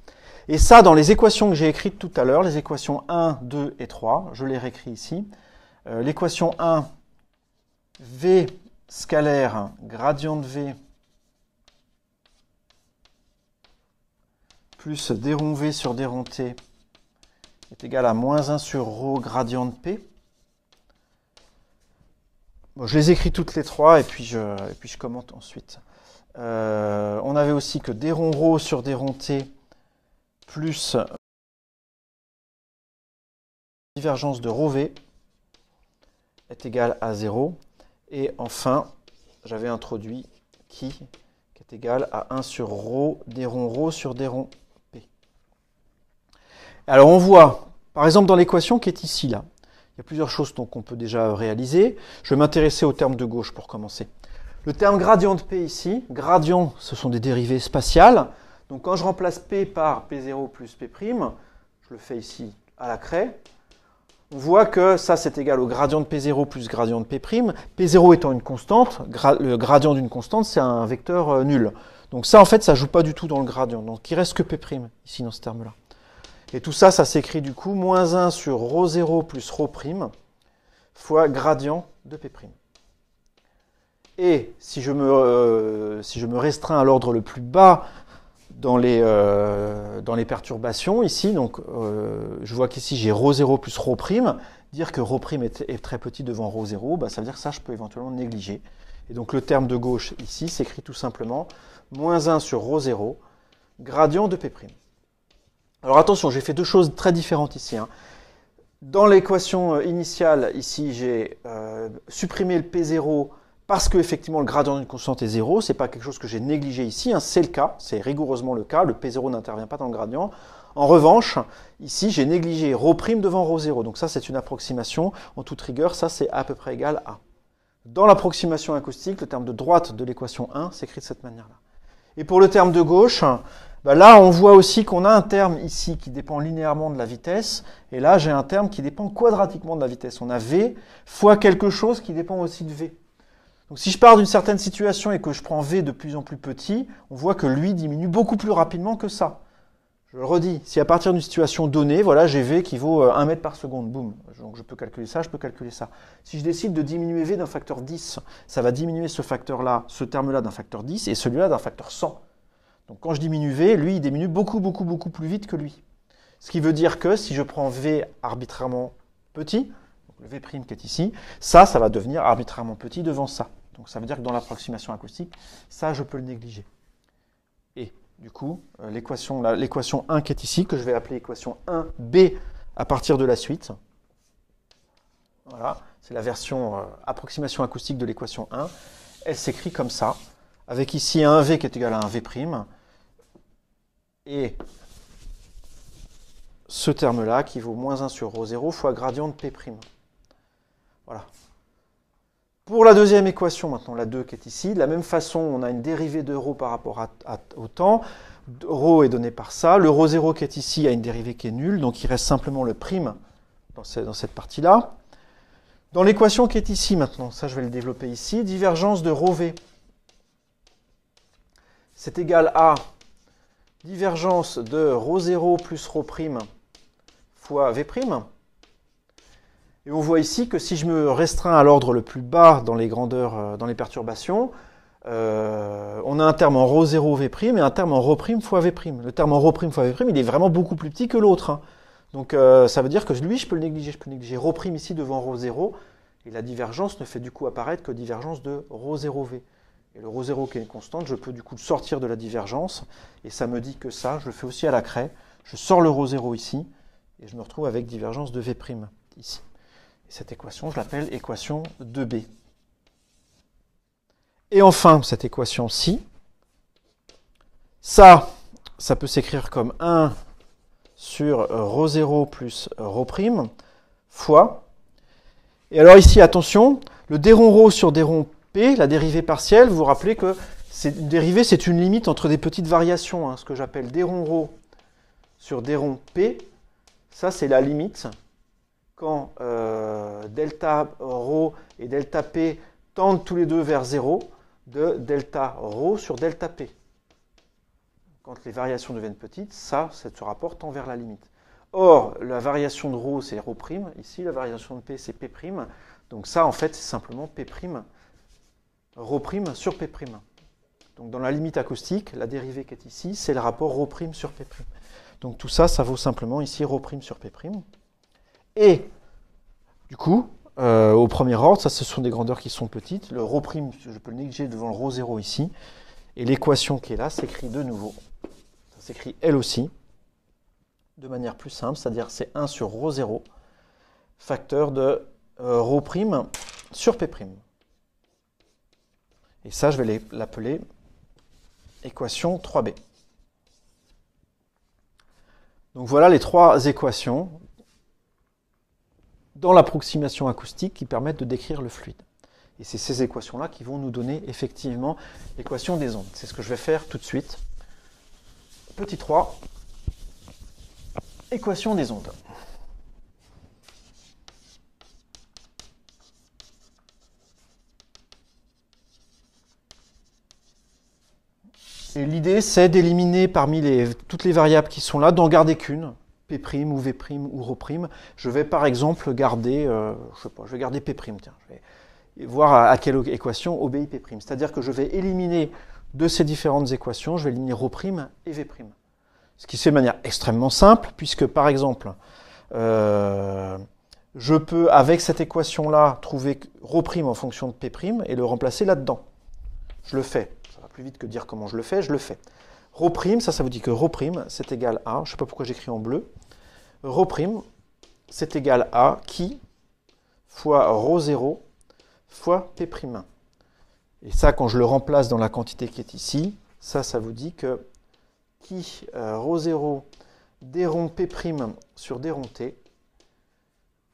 Et ça, dans les équations que j'ai écrites tout à l'heure, les équations 1, 2 et 3, je les réécris ici. L'équation 1, V scalaire, gradient de V, plus dérond V sur dérond T, est égal à moins 1 sur Rho gradient de P je les écris toutes les trois et puis je, commente ensuite. Euh, on avait aussi que des ronds rho sur des ronds t plus divergence de rho v est égale à 0. Et enfin, j'avais introduit qui, est égal à 1 sur rho des ronds rho sur des ronds p. Alors on voit, par exemple dans l'équation qui est ici là, il y a plusieurs choses qu'on peut déjà réaliser. Je vais m'intéresser au terme de gauche pour commencer. Le terme gradient de P ici, gradient, ce sont des dérivées spatiales. Donc quand je remplace P par P0 plus P', je le fais ici à la craie, on voit que ça c'est égal au gradient de P0 plus gradient de P'. P0 étant une constante, le gradient d'une constante c'est un vecteur euh, nul. Donc ça en fait ça joue pas du tout dans le gradient. Donc il reste que P' ici dans ce terme-là. Et tout ça, ça s'écrit du coup moins 1 sur ρ0 plus ρ' fois gradient de P'. Et si je me, euh, si je me restreins à l'ordre le plus bas dans les, euh, dans les perturbations, ici, donc euh, je vois qu'ici j'ai rho 0 plus ρ', dire que ρ' est, est très petit devant rho 0 bah, ça veut dire que ça, je peux éventuellement négliger. Et donc le terme de gauche ici s'écrit tout simplement moins 1 sur ρ0, gradient de P'. Alors attention, j'ai fait deux choses très différentes ici. Hein. Dans l'équation euh, initiale, ici, j'ai euh, supprimé le P0 parce que effectivement le gradient d'une constante est 0. n'est pas quelque chose que j'ai négligé ici. Hein. C'est le cas, c'est rigoureusement le cas. Le P0 n'intervient pas dans le gradient. En revanche, ici, j'ai négligé ρ' devant ρ0. Donc ça, c'est une approximation. En toute rigueur, ça, c'est à peu près égal à. Dans l'approximation acoustique, le terme de droite de l'équation 1 s'écrit de cette manière-là. Et pour le terme de gauche, bah, là, on voit aussi qu'on a un terme ici qui dépend linéairement de la vitesse, et là, j'ai un terme qui dépend quadratiquement de la vitesse. On a V fois quelque chose qui dépend aussi de V. Donc si je pars d'une certaine situation et que je prends V de plus en plus petit, on voit que lui diminue beaucoup plus rapidement que ça. Je le redis, si à partir d'une situation donnée, voilà, j'ai V qui vaut 1 euh, mètre par seconde, boum, donc je peux calculer ça, je peux calculer ça. Si je décide de diminuer V d'un facteur 10, ça va diminuer ce facteur-là, ce terme-là d'un facteur 10 et celui-là d'un facteur 100. Donc quand je diminue V, lui, il diminue beaucoup, beaucoup, beaucoup plus vite que lui. Ce qui veut dire que si je prends V arbitrairement petit, le V' qui est ici, ça, ça va devenir arbitrairement petit devant ça. Donc ça veut dire que dans l'approximation acoustique, ça, je peux le négliger. Et du coup, euh, l'équation 1 qui est ici, que je vais appeler équation 1B à partir de la suite, voilà, c'est la version euh, approximation acoustique de l'équation 1, elle s'écrit comme ça, avec ici un V qui est égal à un V', et ce terme-là qui vaut moins 1 sur ρ 0 fois gradient de P'. Voilà. Pour la deuxième équation, maintenant la 2 qui est ici, de la même façon, on a une dérivée de ρ par rapport à, au temps. ρ est donné par ça. Le ρ 0 qui est ici a une dérivée qui est nulle, donc il reste simplement le prime dans, dans cette partie-là. Dans l'équation qui est ici maintenant, ça je vais le développer ici, divergence de ρV. c'est égal à divergence de rho 0 plus ρ' fois V'. Et on voit ici que si je me restreins à l'ordre le plus bas dans les grandeurs, euh, dans les perturbations, euh, on a un terme en rho 0 V' et un terme en prime fois V'. Le terme en ρ' fois V', il est vraiment beaucoup plus petit que l'autre. Hein. Donc euh, ça veut dire que lui, je peux le négliger. Je peux négliger ρ' ici devant ρ0. Et la divergence ne fait du coup apparaître que divergence de rho 0 v et le ρ 0 qui est une constante, je peux du coup sortir de la divergence. Et ça me dit que ça, je le fais aussi à la craie. Je sors le rho 0 ici. Et je me retrouve avec divergence de V' ici. cette équation, je l'appelle équation 2B. Et enfin, cette équation-ci, ça, ça peut s'écrire comme 1 sur rho 0 plus ρ' fois. Et alors ici, attention, le déron ρ sur déron la dérivée partielle, vous vous rappelez que une dérivée, c'est une limite entre des petites variations, hein, ce que j'appelle d rond Rho sur d rond P. Ça, c'est la limite quand euh, delta rho et delta P tendent tous les deux vers 0 de delta rho sur delta P. Quand les variations deviennent petites, ça, ce rapport tend vers la limite. Or, la variation de rho, c'est rho', ici, la variation de P, c'est P', donc ça, en fait, c'est simplement P' prime sur P'. Donc dans la limite acoustique, la dérivée qui est ici, c'est le rapport prime sur P'. Donc tout ça, ça vaut simplement ici prime sur P'. Et du coup, euh, au premier ordre, ça ce sont des grandeurs qui sont petites. Le prime, je peux le négliger devant le Rho 0 ici. Et l'équation qui est là s'écrit de nouveau. Ça s'écrit elle aussi, de manière plus simple, c'est-à-dire c'est 1 sur ρ0, facteur de euh, ro prime sur P'. Et ça, je vais l'appeler équation 3b. Donc voilà les trois équations dans l'approximation acoustique qui permettent de décrire le fluide. Et c'est ces équations-là qui vont nous donner effectivement l'équation des ondes. C'est ce que je vais faire tout de suite. Petit 3, équation des ondes. L'idée, c'est d'éliminer parmi toutes les variables qui sont là, d'en garder qu'une, P' ou V' ou Rho'. Je vais par exemple garder, euh, je ne sais pas, je vais garder P', tiens, je vais voir à, quelle équation obéit P'. C'est-à-dire que je vais éliminer de ces différentes équations, je vais éliminer Rho' et V'. Ce qui se fait de manière extrêmement simple, puisque par exemple, euh, je peux, avec cette équation-là, trouver Rho' en fonction de P' et le remplacer là-dedans. Je le fais plus vite que dire comment je le fais, je le fais. Rho ça, ça vous dit que rho c'est égal à, je ne sais pas pourquoi j'écris en bleu, rho c'est égal à qui fois rho 0 fois p Et ça, quand je le remplace dans la quantité qui est ici, ça, ça vous dit que qui euh, rho 0 d p sur d t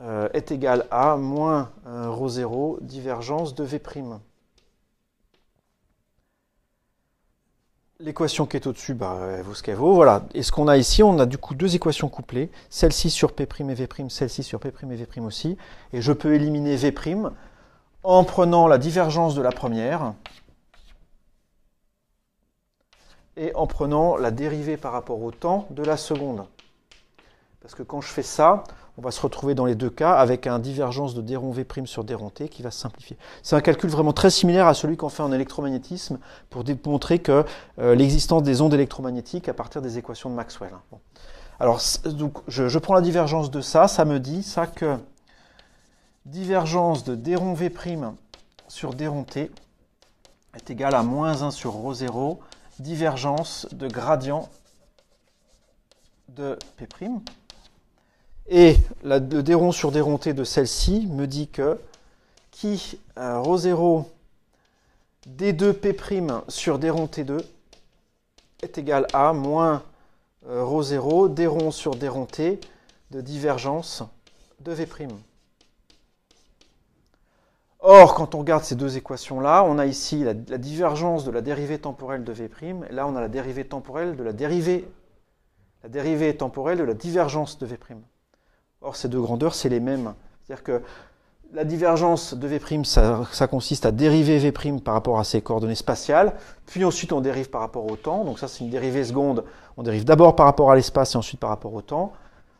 euh, est égal à moins euh, rho 0 divergence de v prime. L'équation qui est au-dessus, bah, elle vaut ce qu'elle vaut. Voilà. Et ce qu'on a ici, on a du coup deux équations couplées, celle-ci sur P' et V', celle-ci sur P' et V' aussi. Et je peux éliminer V' en prenant la divergence de la première et en prenant la dérivée par rapport au temps de la seconde. Parce que quand je fais ça, on va se retrouver dans les deux cas avec un divergence de déron V' sur déron T qui va se simplifier. C'est un calcul vraiment très similaire à celui qu'on fait en électromagnétisme pour démontrer que euh, l'existence des ondes électromagnétiques à partir des équations de Maxwell. Hein. Alors, je, prends la divergence de ça, ça me dit ça que divergence de déron V' sur déron T est égale à moins 1 sur ρ 0, divergence de gradient de P'. Et la, le déron sur déronté de celle-ci me dit que qui rho 0 d2p' sur déron t2 est égal à moins euh, rho 0 déron sur déron t de divergence de v'. Or, quand on regarde ces deux équations-là, on a ici la, divergence de la dérivée temporelle de v', et là on a la dérivée temporelle de la dérivée, la dérivée temporelle de la divergence de v'. Or, ces deux grandeurs, c'est les mêmes. C'est-à-dire que la divergence de V', ça, ça, consiste à dériver V' par rapport à ses coordonnées spatiales, puis ensuite on dérive par rapport au temps. Donc ça, c'est une dérivée seconde. On dérive d'abord par rapport à l'espace et ensuite par rapport au temps.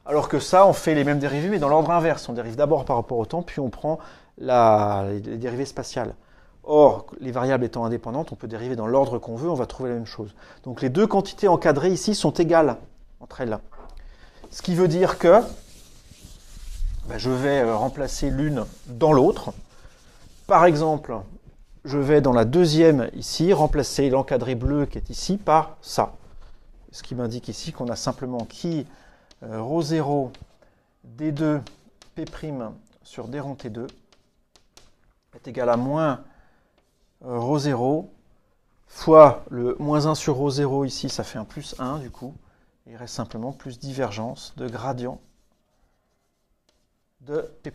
Alors que ça, on fait les mêmes dérivées, mais dans l'ordre inverse. On dérive d'abord par rapport au temps, puis on prend la, les dérivées spatiales. Or, les variables étant indépendantes, on peut dériver dans l'ordre qu'on veut, on va trouver la même chose. Donc les deux quantités encadrées ici sont égales entre elles. Ce qui veut dire que bah, je vais euh, remplacer l'une dans l'autre. Par exemple, je vais dans la deuxième ici remplacer l'encadré bleu qui est ici par ça. Ce qui m'indique ici qu'on a simplement qui ro 0 d2 p' sur d rond t2 est égal à moins euh, 0 fois le moins 1 sur rho 0 ici, ça fait un plus 1 du coup. Il reste simplement plus divergence de gradient de P'.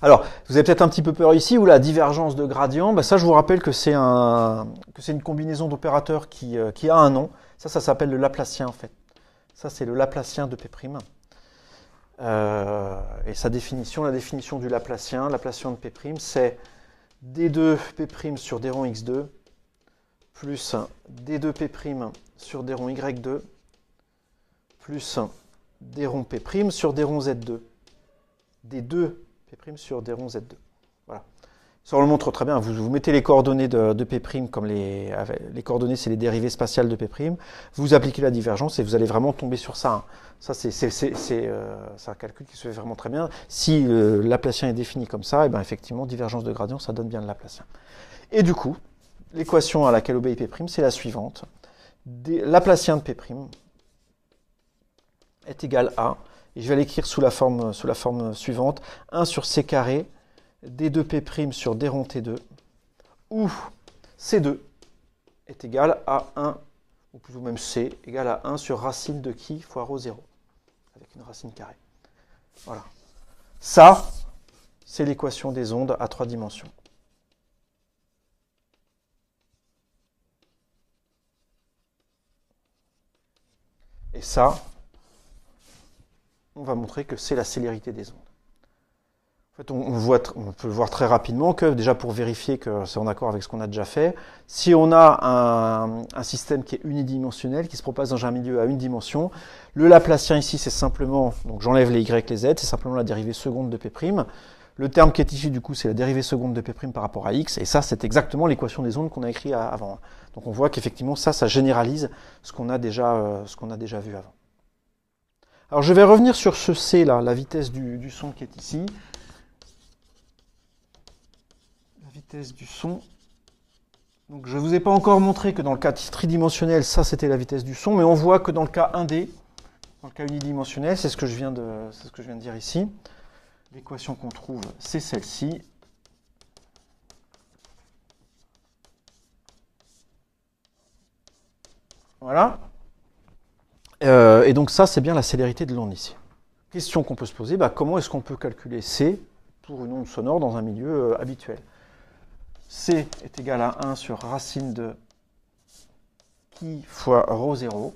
Alors, vous avez peut-être un petit peu peur ici, où la divergence de gradient, ben ça je vous rappelle que c'est un, une combinaison d'opérateurs euh, qui, a un nom. Ça, ça s'appelle le Laplacien en fait. Ça, c'est le Laplacien de P'. Euh, et sa définition, la définition du Laplacien, Laplacien de P', c'est D2P' sur D rond X2 plus D2P' sur D rond Y2 plus des ronds P' sur des ronds Z2. Des 2 P' sur des ronds Z2. Voilà. Ça, on le montre très bien. Vous, mettez les coordonnées de, P', comme les, les coordonnées, c'est les dérivées spatiales de P'. Vous appliquez la divergence et vous allez vraiment tomber sur ça. Hein. Ça, euh, c'est un calcul qui se fait vraiment très bien. Si euh, l'aplacien est défini comme ça, et eh bien effectivement, divergence de gradient, ça donne bien de l'aplacien. Et du coup, l'équation à laquelle obéit P', c'est la suivante. L'aplacien de P', est égal à, et je vais l'écrire sous, la forme, sous la forme suivante, 1 sur C carré, D2P' sur D rond T2, où C2 est égal à 1, ou plutôt même C, égal à 1 sur racine de qui fois rho 0, avec une racine carrée. Voilà. Ça, c'est l'équation des ondes à trois dimensions. Et ça, on va montrer que c'est la célérité des ondes. En fait, on, voit, on peut voir très rapidement que, déjà pour vérifier que c'est en accord avec ce qu'on a déjà fait, si on a un, système qui est unidimensionnel, qui se propage dans un milieu à une dimension, le Laplacien ici, c'est simplement, donc j'enlève les y et les z, c'est simplement la dérivée seconde de p'. Le terme qui est issu du coup, c'est la dérivée seconde de P' par rapport à x, et ça, c'est exactement l'équation des ondes qu'on a écrit avant. Donc on voit qu'effectivement, ça, ça généralise ce qu'on a, euh, a déjà vu avant. Alors je vais revenir sur ce C là, la vitesse du, son qui est ici. La vitesse du son. Donc je ne vous ai pas encore montré que dans le cas tridimensionnel, ça c'était la vitesse du son, mais on voit que dans le cas 1D, dans le cas unidimensionnel, c'est ce, que je viens de, ce que je viens de dire ici, l'équation qu'on trouve, c'est celle-ci. Voilà. Euh, et donc ça, c'est bien la célérité de l'onde ici. Question qu'on peut se poser, bah, comment est-ce qu'on peut calculer C pour une onde sonore dans un milieu euh, habituel C est égal à 1 sur racine de qui fois ρ0.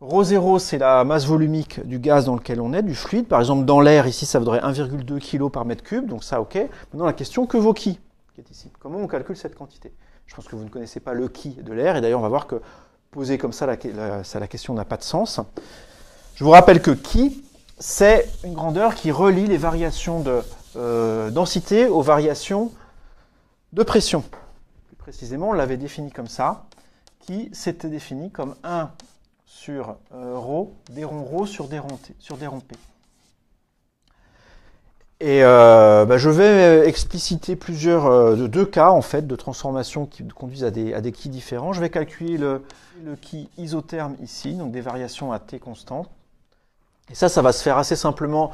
ρ0, c'est la masse volumique du gaz dans lequel on est, du fluide. Par exemple, dans l'air, ici, ça voudrait 1,2 kg par mètre cube, donc ça, ok. Maintenant, la question, que vaut qui qui est ici Comment on calcule cette quantité je pense que vous ne connaissez pas le qui de l'air, et d'ailleurs on va voir que poser comme ça la, question n'a pas de sens. Je vous rappelle que qui, c'est une grandeur qui relie les variations de euh, densité aux variations de pression. Plus précisément, on l'avait défini comme ça, qui s'était défini comme 1 sur ρ, euh, des ronds ρ sur sur des ronds p. Et euh, bah, je vais expliciter plusieurs euh, deux cas en fait de transformation qui conduisent à des, à différents. Je vais calculer le, le qui isotherme ici, donc des variations à t constante. Et ça, ça va se faire assez simplement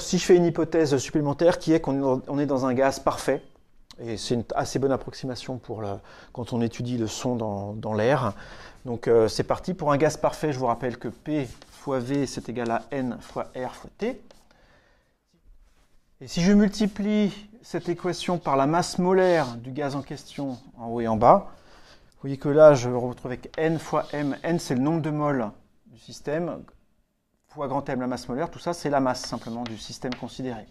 si je fais une hypothèse supplémentaire qui est qu'on est, dans un gaz parfait. Et c'est une assez bonne approximation pour quand on étudie le son dans, l'air. Donc euh, c'est parti. Pour un gaz parfait, je vous rappelle que P fois V, c'est égal à N fois R fois T. Et si je multiplie cette équation par la masse molaire du gaz en question en haut et en bas, vous voyez que là, je retrouve que n fois m. n, c'est le nombre de moles du système, fois grand m, la masse molaire, tout ça, c'est la masse simplement du système considéré.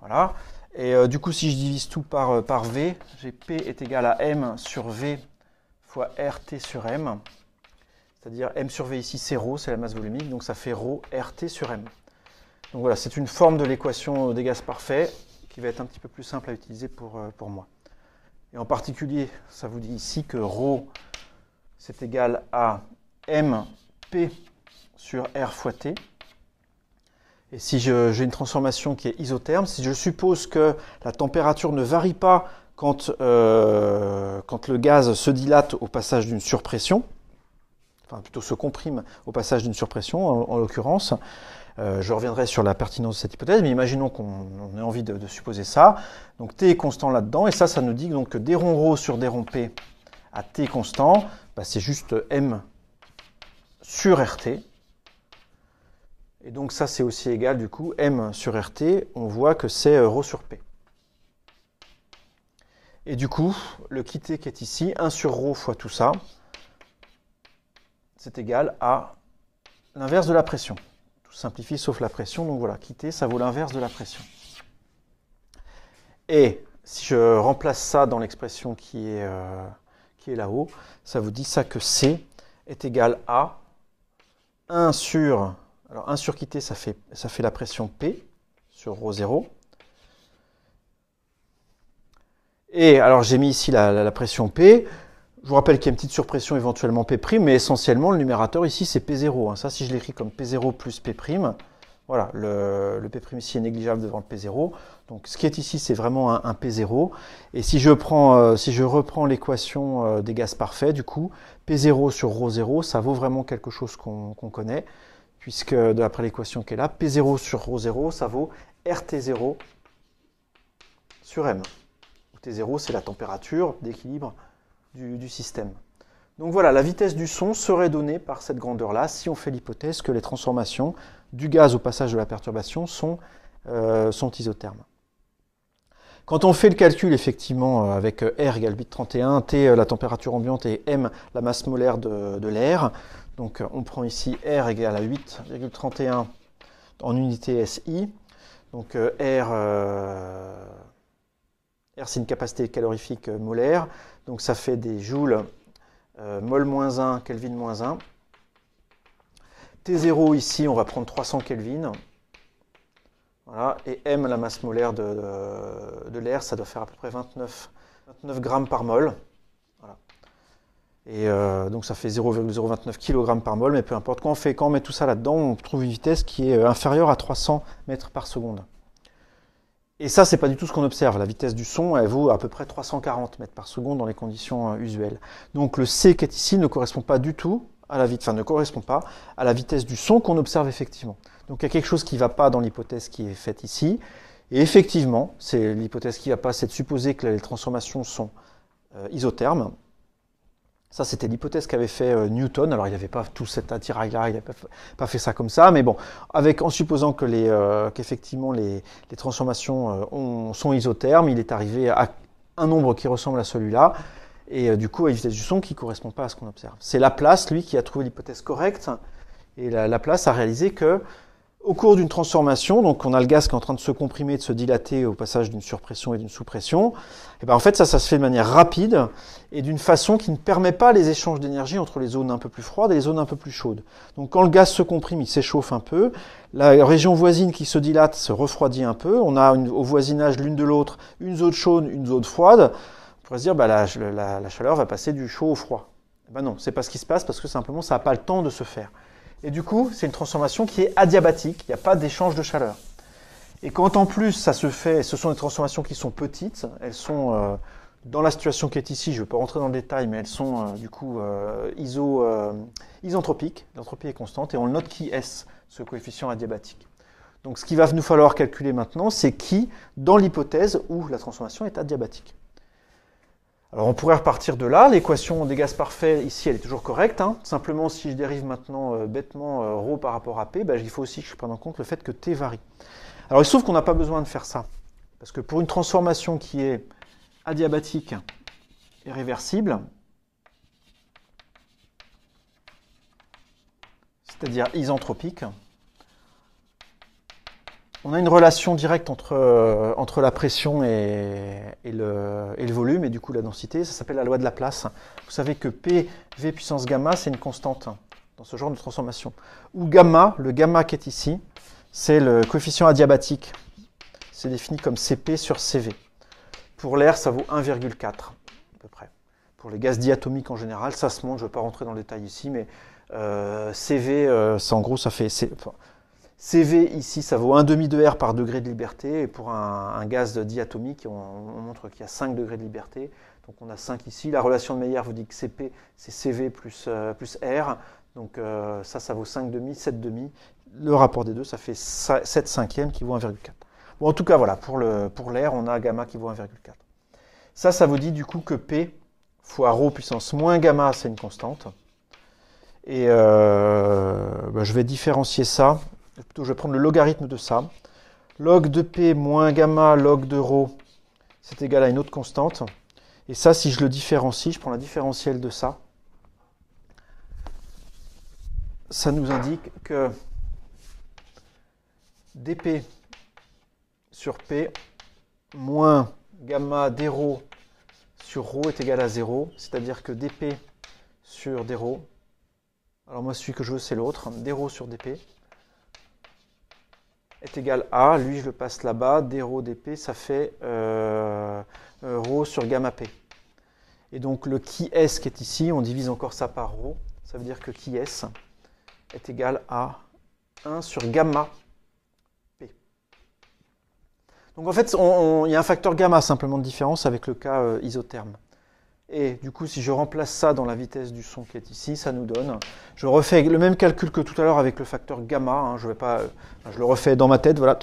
Voilà. Et euh, du coup, si je divise tout par, euh, par v, j'ai p est égal à m sur v fois rt sur m. C'est-à-dire m sur v ici, c'est ρ, c'est la masse volumique, donc ça fait ρ rt sur m. Donc voilà, c'est une forme de l'équation des gaz parfaits qui va être un petit peu plus simple à utiliser pour, euh, moi. Et en particulier, ça vous dit ici que ρ, c'est égal à mp sur r fois t. Et si j'ai une transformation qui est isotherme, si je suppose que la température ne varie pas euh, quand, le gaz se dilate au passage d'une surpression, enfin plutôt se comprime au passage d'une surpression en l'occurrence, euh, je reviendrai sur la pertinence de cette hypothèse, mais imaginons qu'on ait envie de, supposer ça. Donc t est constant là-dedans, et ça, ça nous dit donc, que d rond sur d rond p à t constant, bah, c'est juste m sur rt. Et donc ça, c'est aussi égal, du coup, m sur rt, on voit que c'est euh, Rho sur p. Et du coup, le quitté qui est ici, 1 sur Rho fois tout ça, c'est égal à l'inverse de la pression simplifie sauf la pression, donc voilà, quitter, ça vaut l'inverse de la pression. Et si je remplace ça dans l'expression qui est, euh, est là-haut, ça vous dit ça que C est égal à 1 sur, alors 1 sur quitter, ça fait, ça fait la pression P sur ρ 0. Et alors j'ai mis ici la pression P, je vous rappelle qu'il y a une petite surpression éventuellement P', mais essentiellement le numérateur ici c'est P0. Hein. Ça, si je l'écris comme P0 plus P', voilà, le, P' ici est négligeable devant le P0. Donc ce qui est ici, c'est vraiment un, P0. Et si je, prends, euh, si je reprends l'équation euh, des gaz parfaits, du coup, P0 sur ρ0, ça vaut vraiment quelque chose qu'on connaît, puisque d'après l'équation qui est là, P0 sur ρ0, ça vaut RT0 sur M. T0, c'est la température d'équilibre du, système. Donc voilà, la vitesse du son serait donnée par cette grandeur-là si on fait l'hypothèse que les transformations du gaz au passage de la perturbation sont, euh, isothermes. Quand on fait le calcul, effectivement, euh, avec euh, R égale 831, T la température ambiante et M la masse molaire de, l'air, donc on prend ici R égale à 8,31 en unité SI. Donc R c'est une capacité calorifique molaire, donc ça fait des joules euh, mol moins 1, Kelvin moins 1. T0 ici, on va prendre 300 Kelvin. Voilà. Et M, la masse molaire de, l'air, ça doit faire à peu près 29, 29 grammes par mol. Voilà. Et euh, donc ça fait 0,029 kg par mol, mais peu importe. Quand on, fait, quand on met tout ça là-dedans, on trouve une vitesse qui est euh, inférieure à 300 mètres par seconde. Et ça, c'est pas du tout ce qu'on observe. La vitesse du son, elle vaut à peu près 340 mètres par seconde dans les conditions euh, usuelles. Donc le C qui est ici ne correspond pas du tout à la vitesse, ne correspond pas à la vitesse du son qu'on observe effectivement. Donc il y a quelque chose qui ne va pas dans l'hypothèse qui est faite ici. Et effectivement, c'est l'hypothèse qui ne va pas, c'est de supposer que les transformations sont euh, isothermes, ça, c'était l'hypothèse qu'avait fait euh, Newton. Alors, il avait pas tout cet attirail-là, il n'avait pas, fait ça comme ça, mais bon, avec en supposant que les, euh, qu'effectivement les, transformations euh, sont isothermes, il est arrivé à un nombre qui ressemble à celui-là, et du coup à une vitesse du son qui ne correspond pas à ce qu'on observe. C'est Laplace, lui, qui a trouvé l'hypothèse correcte, et Laplace a réalisé que au cours d'une transformation, donc on a le gaz qui est en train de se comprimer, de se dilater au passage d'une surpression et d'une sous-pression, et eh ben en fait ça, ça se fait de manière rapide et d'une façon qui ne permet pas les échanges d'énergie entre les zones un peu plus froides et les zones un peu plus chaudes. Donc quand le gaz se comprime, il s'échauffe un peu, la région voisine qui se dilate se refroidit un peu, on a au voisinage l'une de l'autre une zone chaude, une zone froide, on pourrait se dire bah, la, chaleur va passer du chaud au froid. Eh ben non, c'est pas ce qui se passe parce que simplement ça n'a pas le temps de se faire. Et du coup, c'est une transformation qui est adiabatique, il n'y a pas d'échange de chaleur. Et quand en plus ça se fait, ce sont des transformations qui sont petites, elles sont euh, dans la situation qui est ici, je ne vais pas rentrer dans le détail, mais elles sont euh, du coup euh, isentropiques, l'entropie est constante, et on le note qui est ce coefficient adiabatique. Donc ce qu'il va nous falloir calculer maintenant, c'est qui dans l'hypothèse où la transformation est adiabatique. Alors on pourrait repartir de là, l'équation des gaz parfaits ici elle est toujours correcte, hein. simplement si je dérive maintenant euh, bêtement ρ euh, par rapport à P, ben, il faut aussi que je prenne en compte le fait que T varie. Alors il se trouve qu'on n'a pas besoin de faire ça, parce que pour une transformation qui est adiabatique et réversible, c'est-à-dire isentropique, on a une relation directe entre, euh, entre la pression et, le, le, volume, et du coup la densité. Ça s'appelle la loi de la place. Vous savez que PV puissance gamma, c'est une constante dans ce genre de transformation. Ou gamma, le gamma qui est ici, c'est le coefficient adiabatique. C'est défini comme Cp sur Cv. Pour l'air, ça vaut 1,4 à peu près. Pour les gaz diatomiques en général, ça se monte, je ne vais pas rentrer dans le détail ici, mais euh, CV, euh, en gros, ça fait... CV ici, ça vaut 1,5 de R par degré de liberté. Et pour un, gaz diatomique, on, montre qu'il y a 5 degrés de liberté. Donc on a 5 ici. La relation de Meyer vous dit que CP, c'est CV euh, plus, R. Donc euh, ça, ça vaut 5,5, 7,5. Le rapport des deux, ça fait 7 cinquièmes qui vaut 1,4. Bon, en tout cas, voilà, pour l'air, pour on a gamma qui vaut 1,4. Ça, ça vous dit du coup que P fois ρ puissance moins gamma, c'est une constante. Et euh, bah, je vais différencier ça plutôt je vais prendre le logarithme de ça. Log de P moins gamma log de rho, c'est égal à une autre constante. Et ça, si je le différencie, je prends la différentielle de ça, ça nous indique que dp sur p moins gamma d rho sur rho est égal à 0, c'est-à-dire que dp sur d alors moi celui que je veux c'est l'autre, d sur dp, est égal à, lui je le passe là-bas, d rho dp, ça fait euh, euh, rho sur gamma p. Et donc le qui s qui est ici, on divise encore ça par rho, ça veut dire que qui s est égal à 1 sur gamma p. Donc en fait, il y a un facteur gamma simplement de différence avec le cas euh, isotherme. Et du coup, si je remplace ça dans la vitesse du son qui est ici, ça nous donne. Je refais le même calcul que tout à l'heure avec le facteur gamma. Hein, je vais pas, je le refais dans ma tête. Voilà,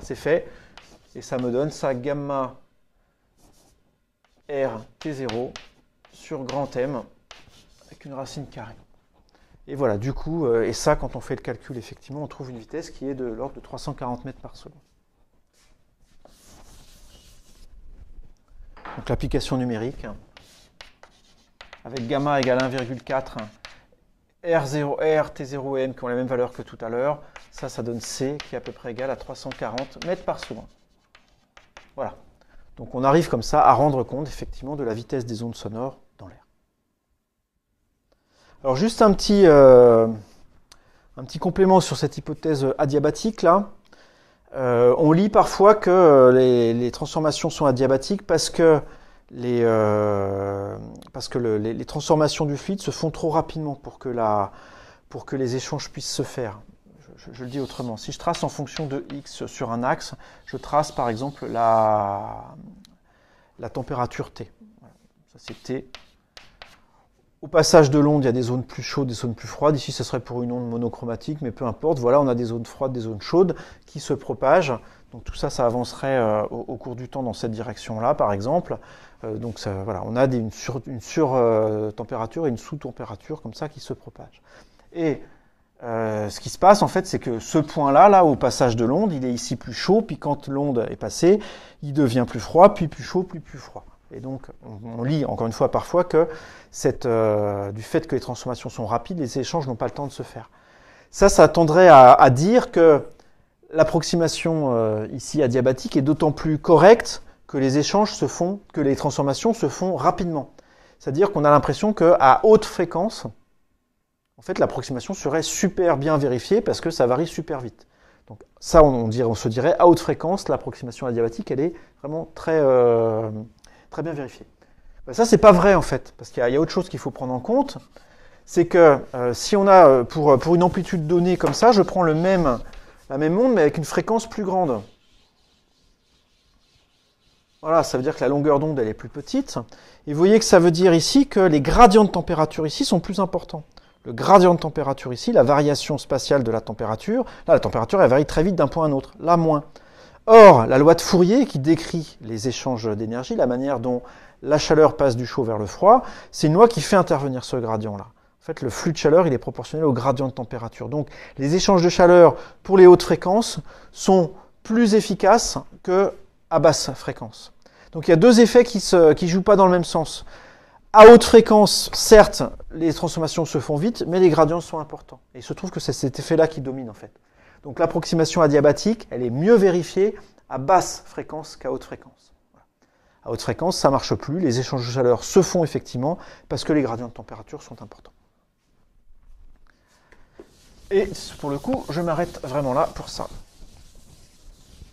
c'est fait. Et ça me donne ça gamma r t0 sur grand M avec une racine carrée. Et voilà, du coup, euh, et ça, quand on fait le calcul, effectivement, on trouve une vitesse qui est de l'ordre de 340 mètres par seconde. Donc l'application numérique avec gamma égale 1,4, R0R, T0 et N qui ont la même valeur que tout à l'heure, ça, ça donne C qui est à peu près égal à 340 mètres par seconde. Voilà. Donc on arrive comme ça à rendre compte effectivement de la vitesse des ondes sonores dans l'air. Alors juste un petit, euh, un petit complément sur cette hypothèse adiabatique là. Euh, on lit parfois que les transformations sont adiabatiques parce que euh, parce que les, transformations du fluide se font trop rapidement pour que, les échanges puissent se faire. Je, le dis autrement. Si je trace en fonction de x sur un axe, je trace par exemple la, température T. Ça c'est T. Au passage de l'onde, il y a des zones plus chaudes, des zones plus froides. Ici, ce serait pour une onde monochromatique, mais peu importe. Voilà, on a des zones froides, des zones chaudes qui se propagent. Donc tout ça, ça avancerait euh, au, cours du temps dans cette direction-là, par exemple. Euh, donc voilà, on a une sur-température euh, et une sous-température comme ça qui se propagent. Et euh, ce qui se passe en fait, c'est que ce point-là, là, au passage de l'onde, il est ici plus chaud, puis quand l'onde est passée, il devient plus froid, puis plus chaud, puis plus froid. Et donc, on, lit encore une fois parfois que du fait que les transformations sont rapides, les échanges n'ont pas le temps de se faire. Ça, ça tendrait à, dire que l'approximation ici adiabatique est d'autant plus correcte que les échanges se font, que les transformations se font rapidement. C'est-à-dire qu'on a l'impression que à haute fréquence, en fait, l'approximation serait super bien vérifiée parce que ça varie super vite. Donc ça, on, se dirait à haute fréquence, l'approximation adiabatique, elle est vraiment très, euh, très bien vérifiée. Ça, ben, ça, c'est pas vrai en fait, parce qu'il y, a autre chose qu'il faut prendre en compte, c'est que euh, si on a euh, pour, pour une amplitude donnée comme ça, je prends le même, la même onde mais avec une fréquence plus grande. Voilà, ça veut dire que la longueur d'onde, elle est plus petite. Et vous voyez que ça veut dire ici que les gradients de température ici sont plus importants. Le gradient de température ici, la variation spatiale de la température, là, la température, elle varie très vite d'un point à un autre, là, moins. Or, la loi de Fourier, qui décrit les échanges d'énergie, la manière dont la chaleur passe du chaud vers le froid, c'est une loi qui fait intervenir ce gradient-là. En fait, le flux de chaleur, il est proportionnel au gradient de température. Donc, les échanges de chaleur pour les hautes fréquences sont plus efficaces que à basse fréquence. Donc il y a deux effets qui ne jouent pas dans le même sens. À haute fréquence, certes, les transformations se font vite, mais les gradients sont importants. Et il se trouve que c'est cet effet-là qui domine en fait. Donc l'approximation adiabatique, elle est mieux vérifiée à basse fréquence qu'à haute fréquence. À haute fréquence, ça marche plus, les échanges de chaleur se font effectivement parce que les gradients de température sont importants. Et pour le coup, je m'arrête vraiment là pour ça.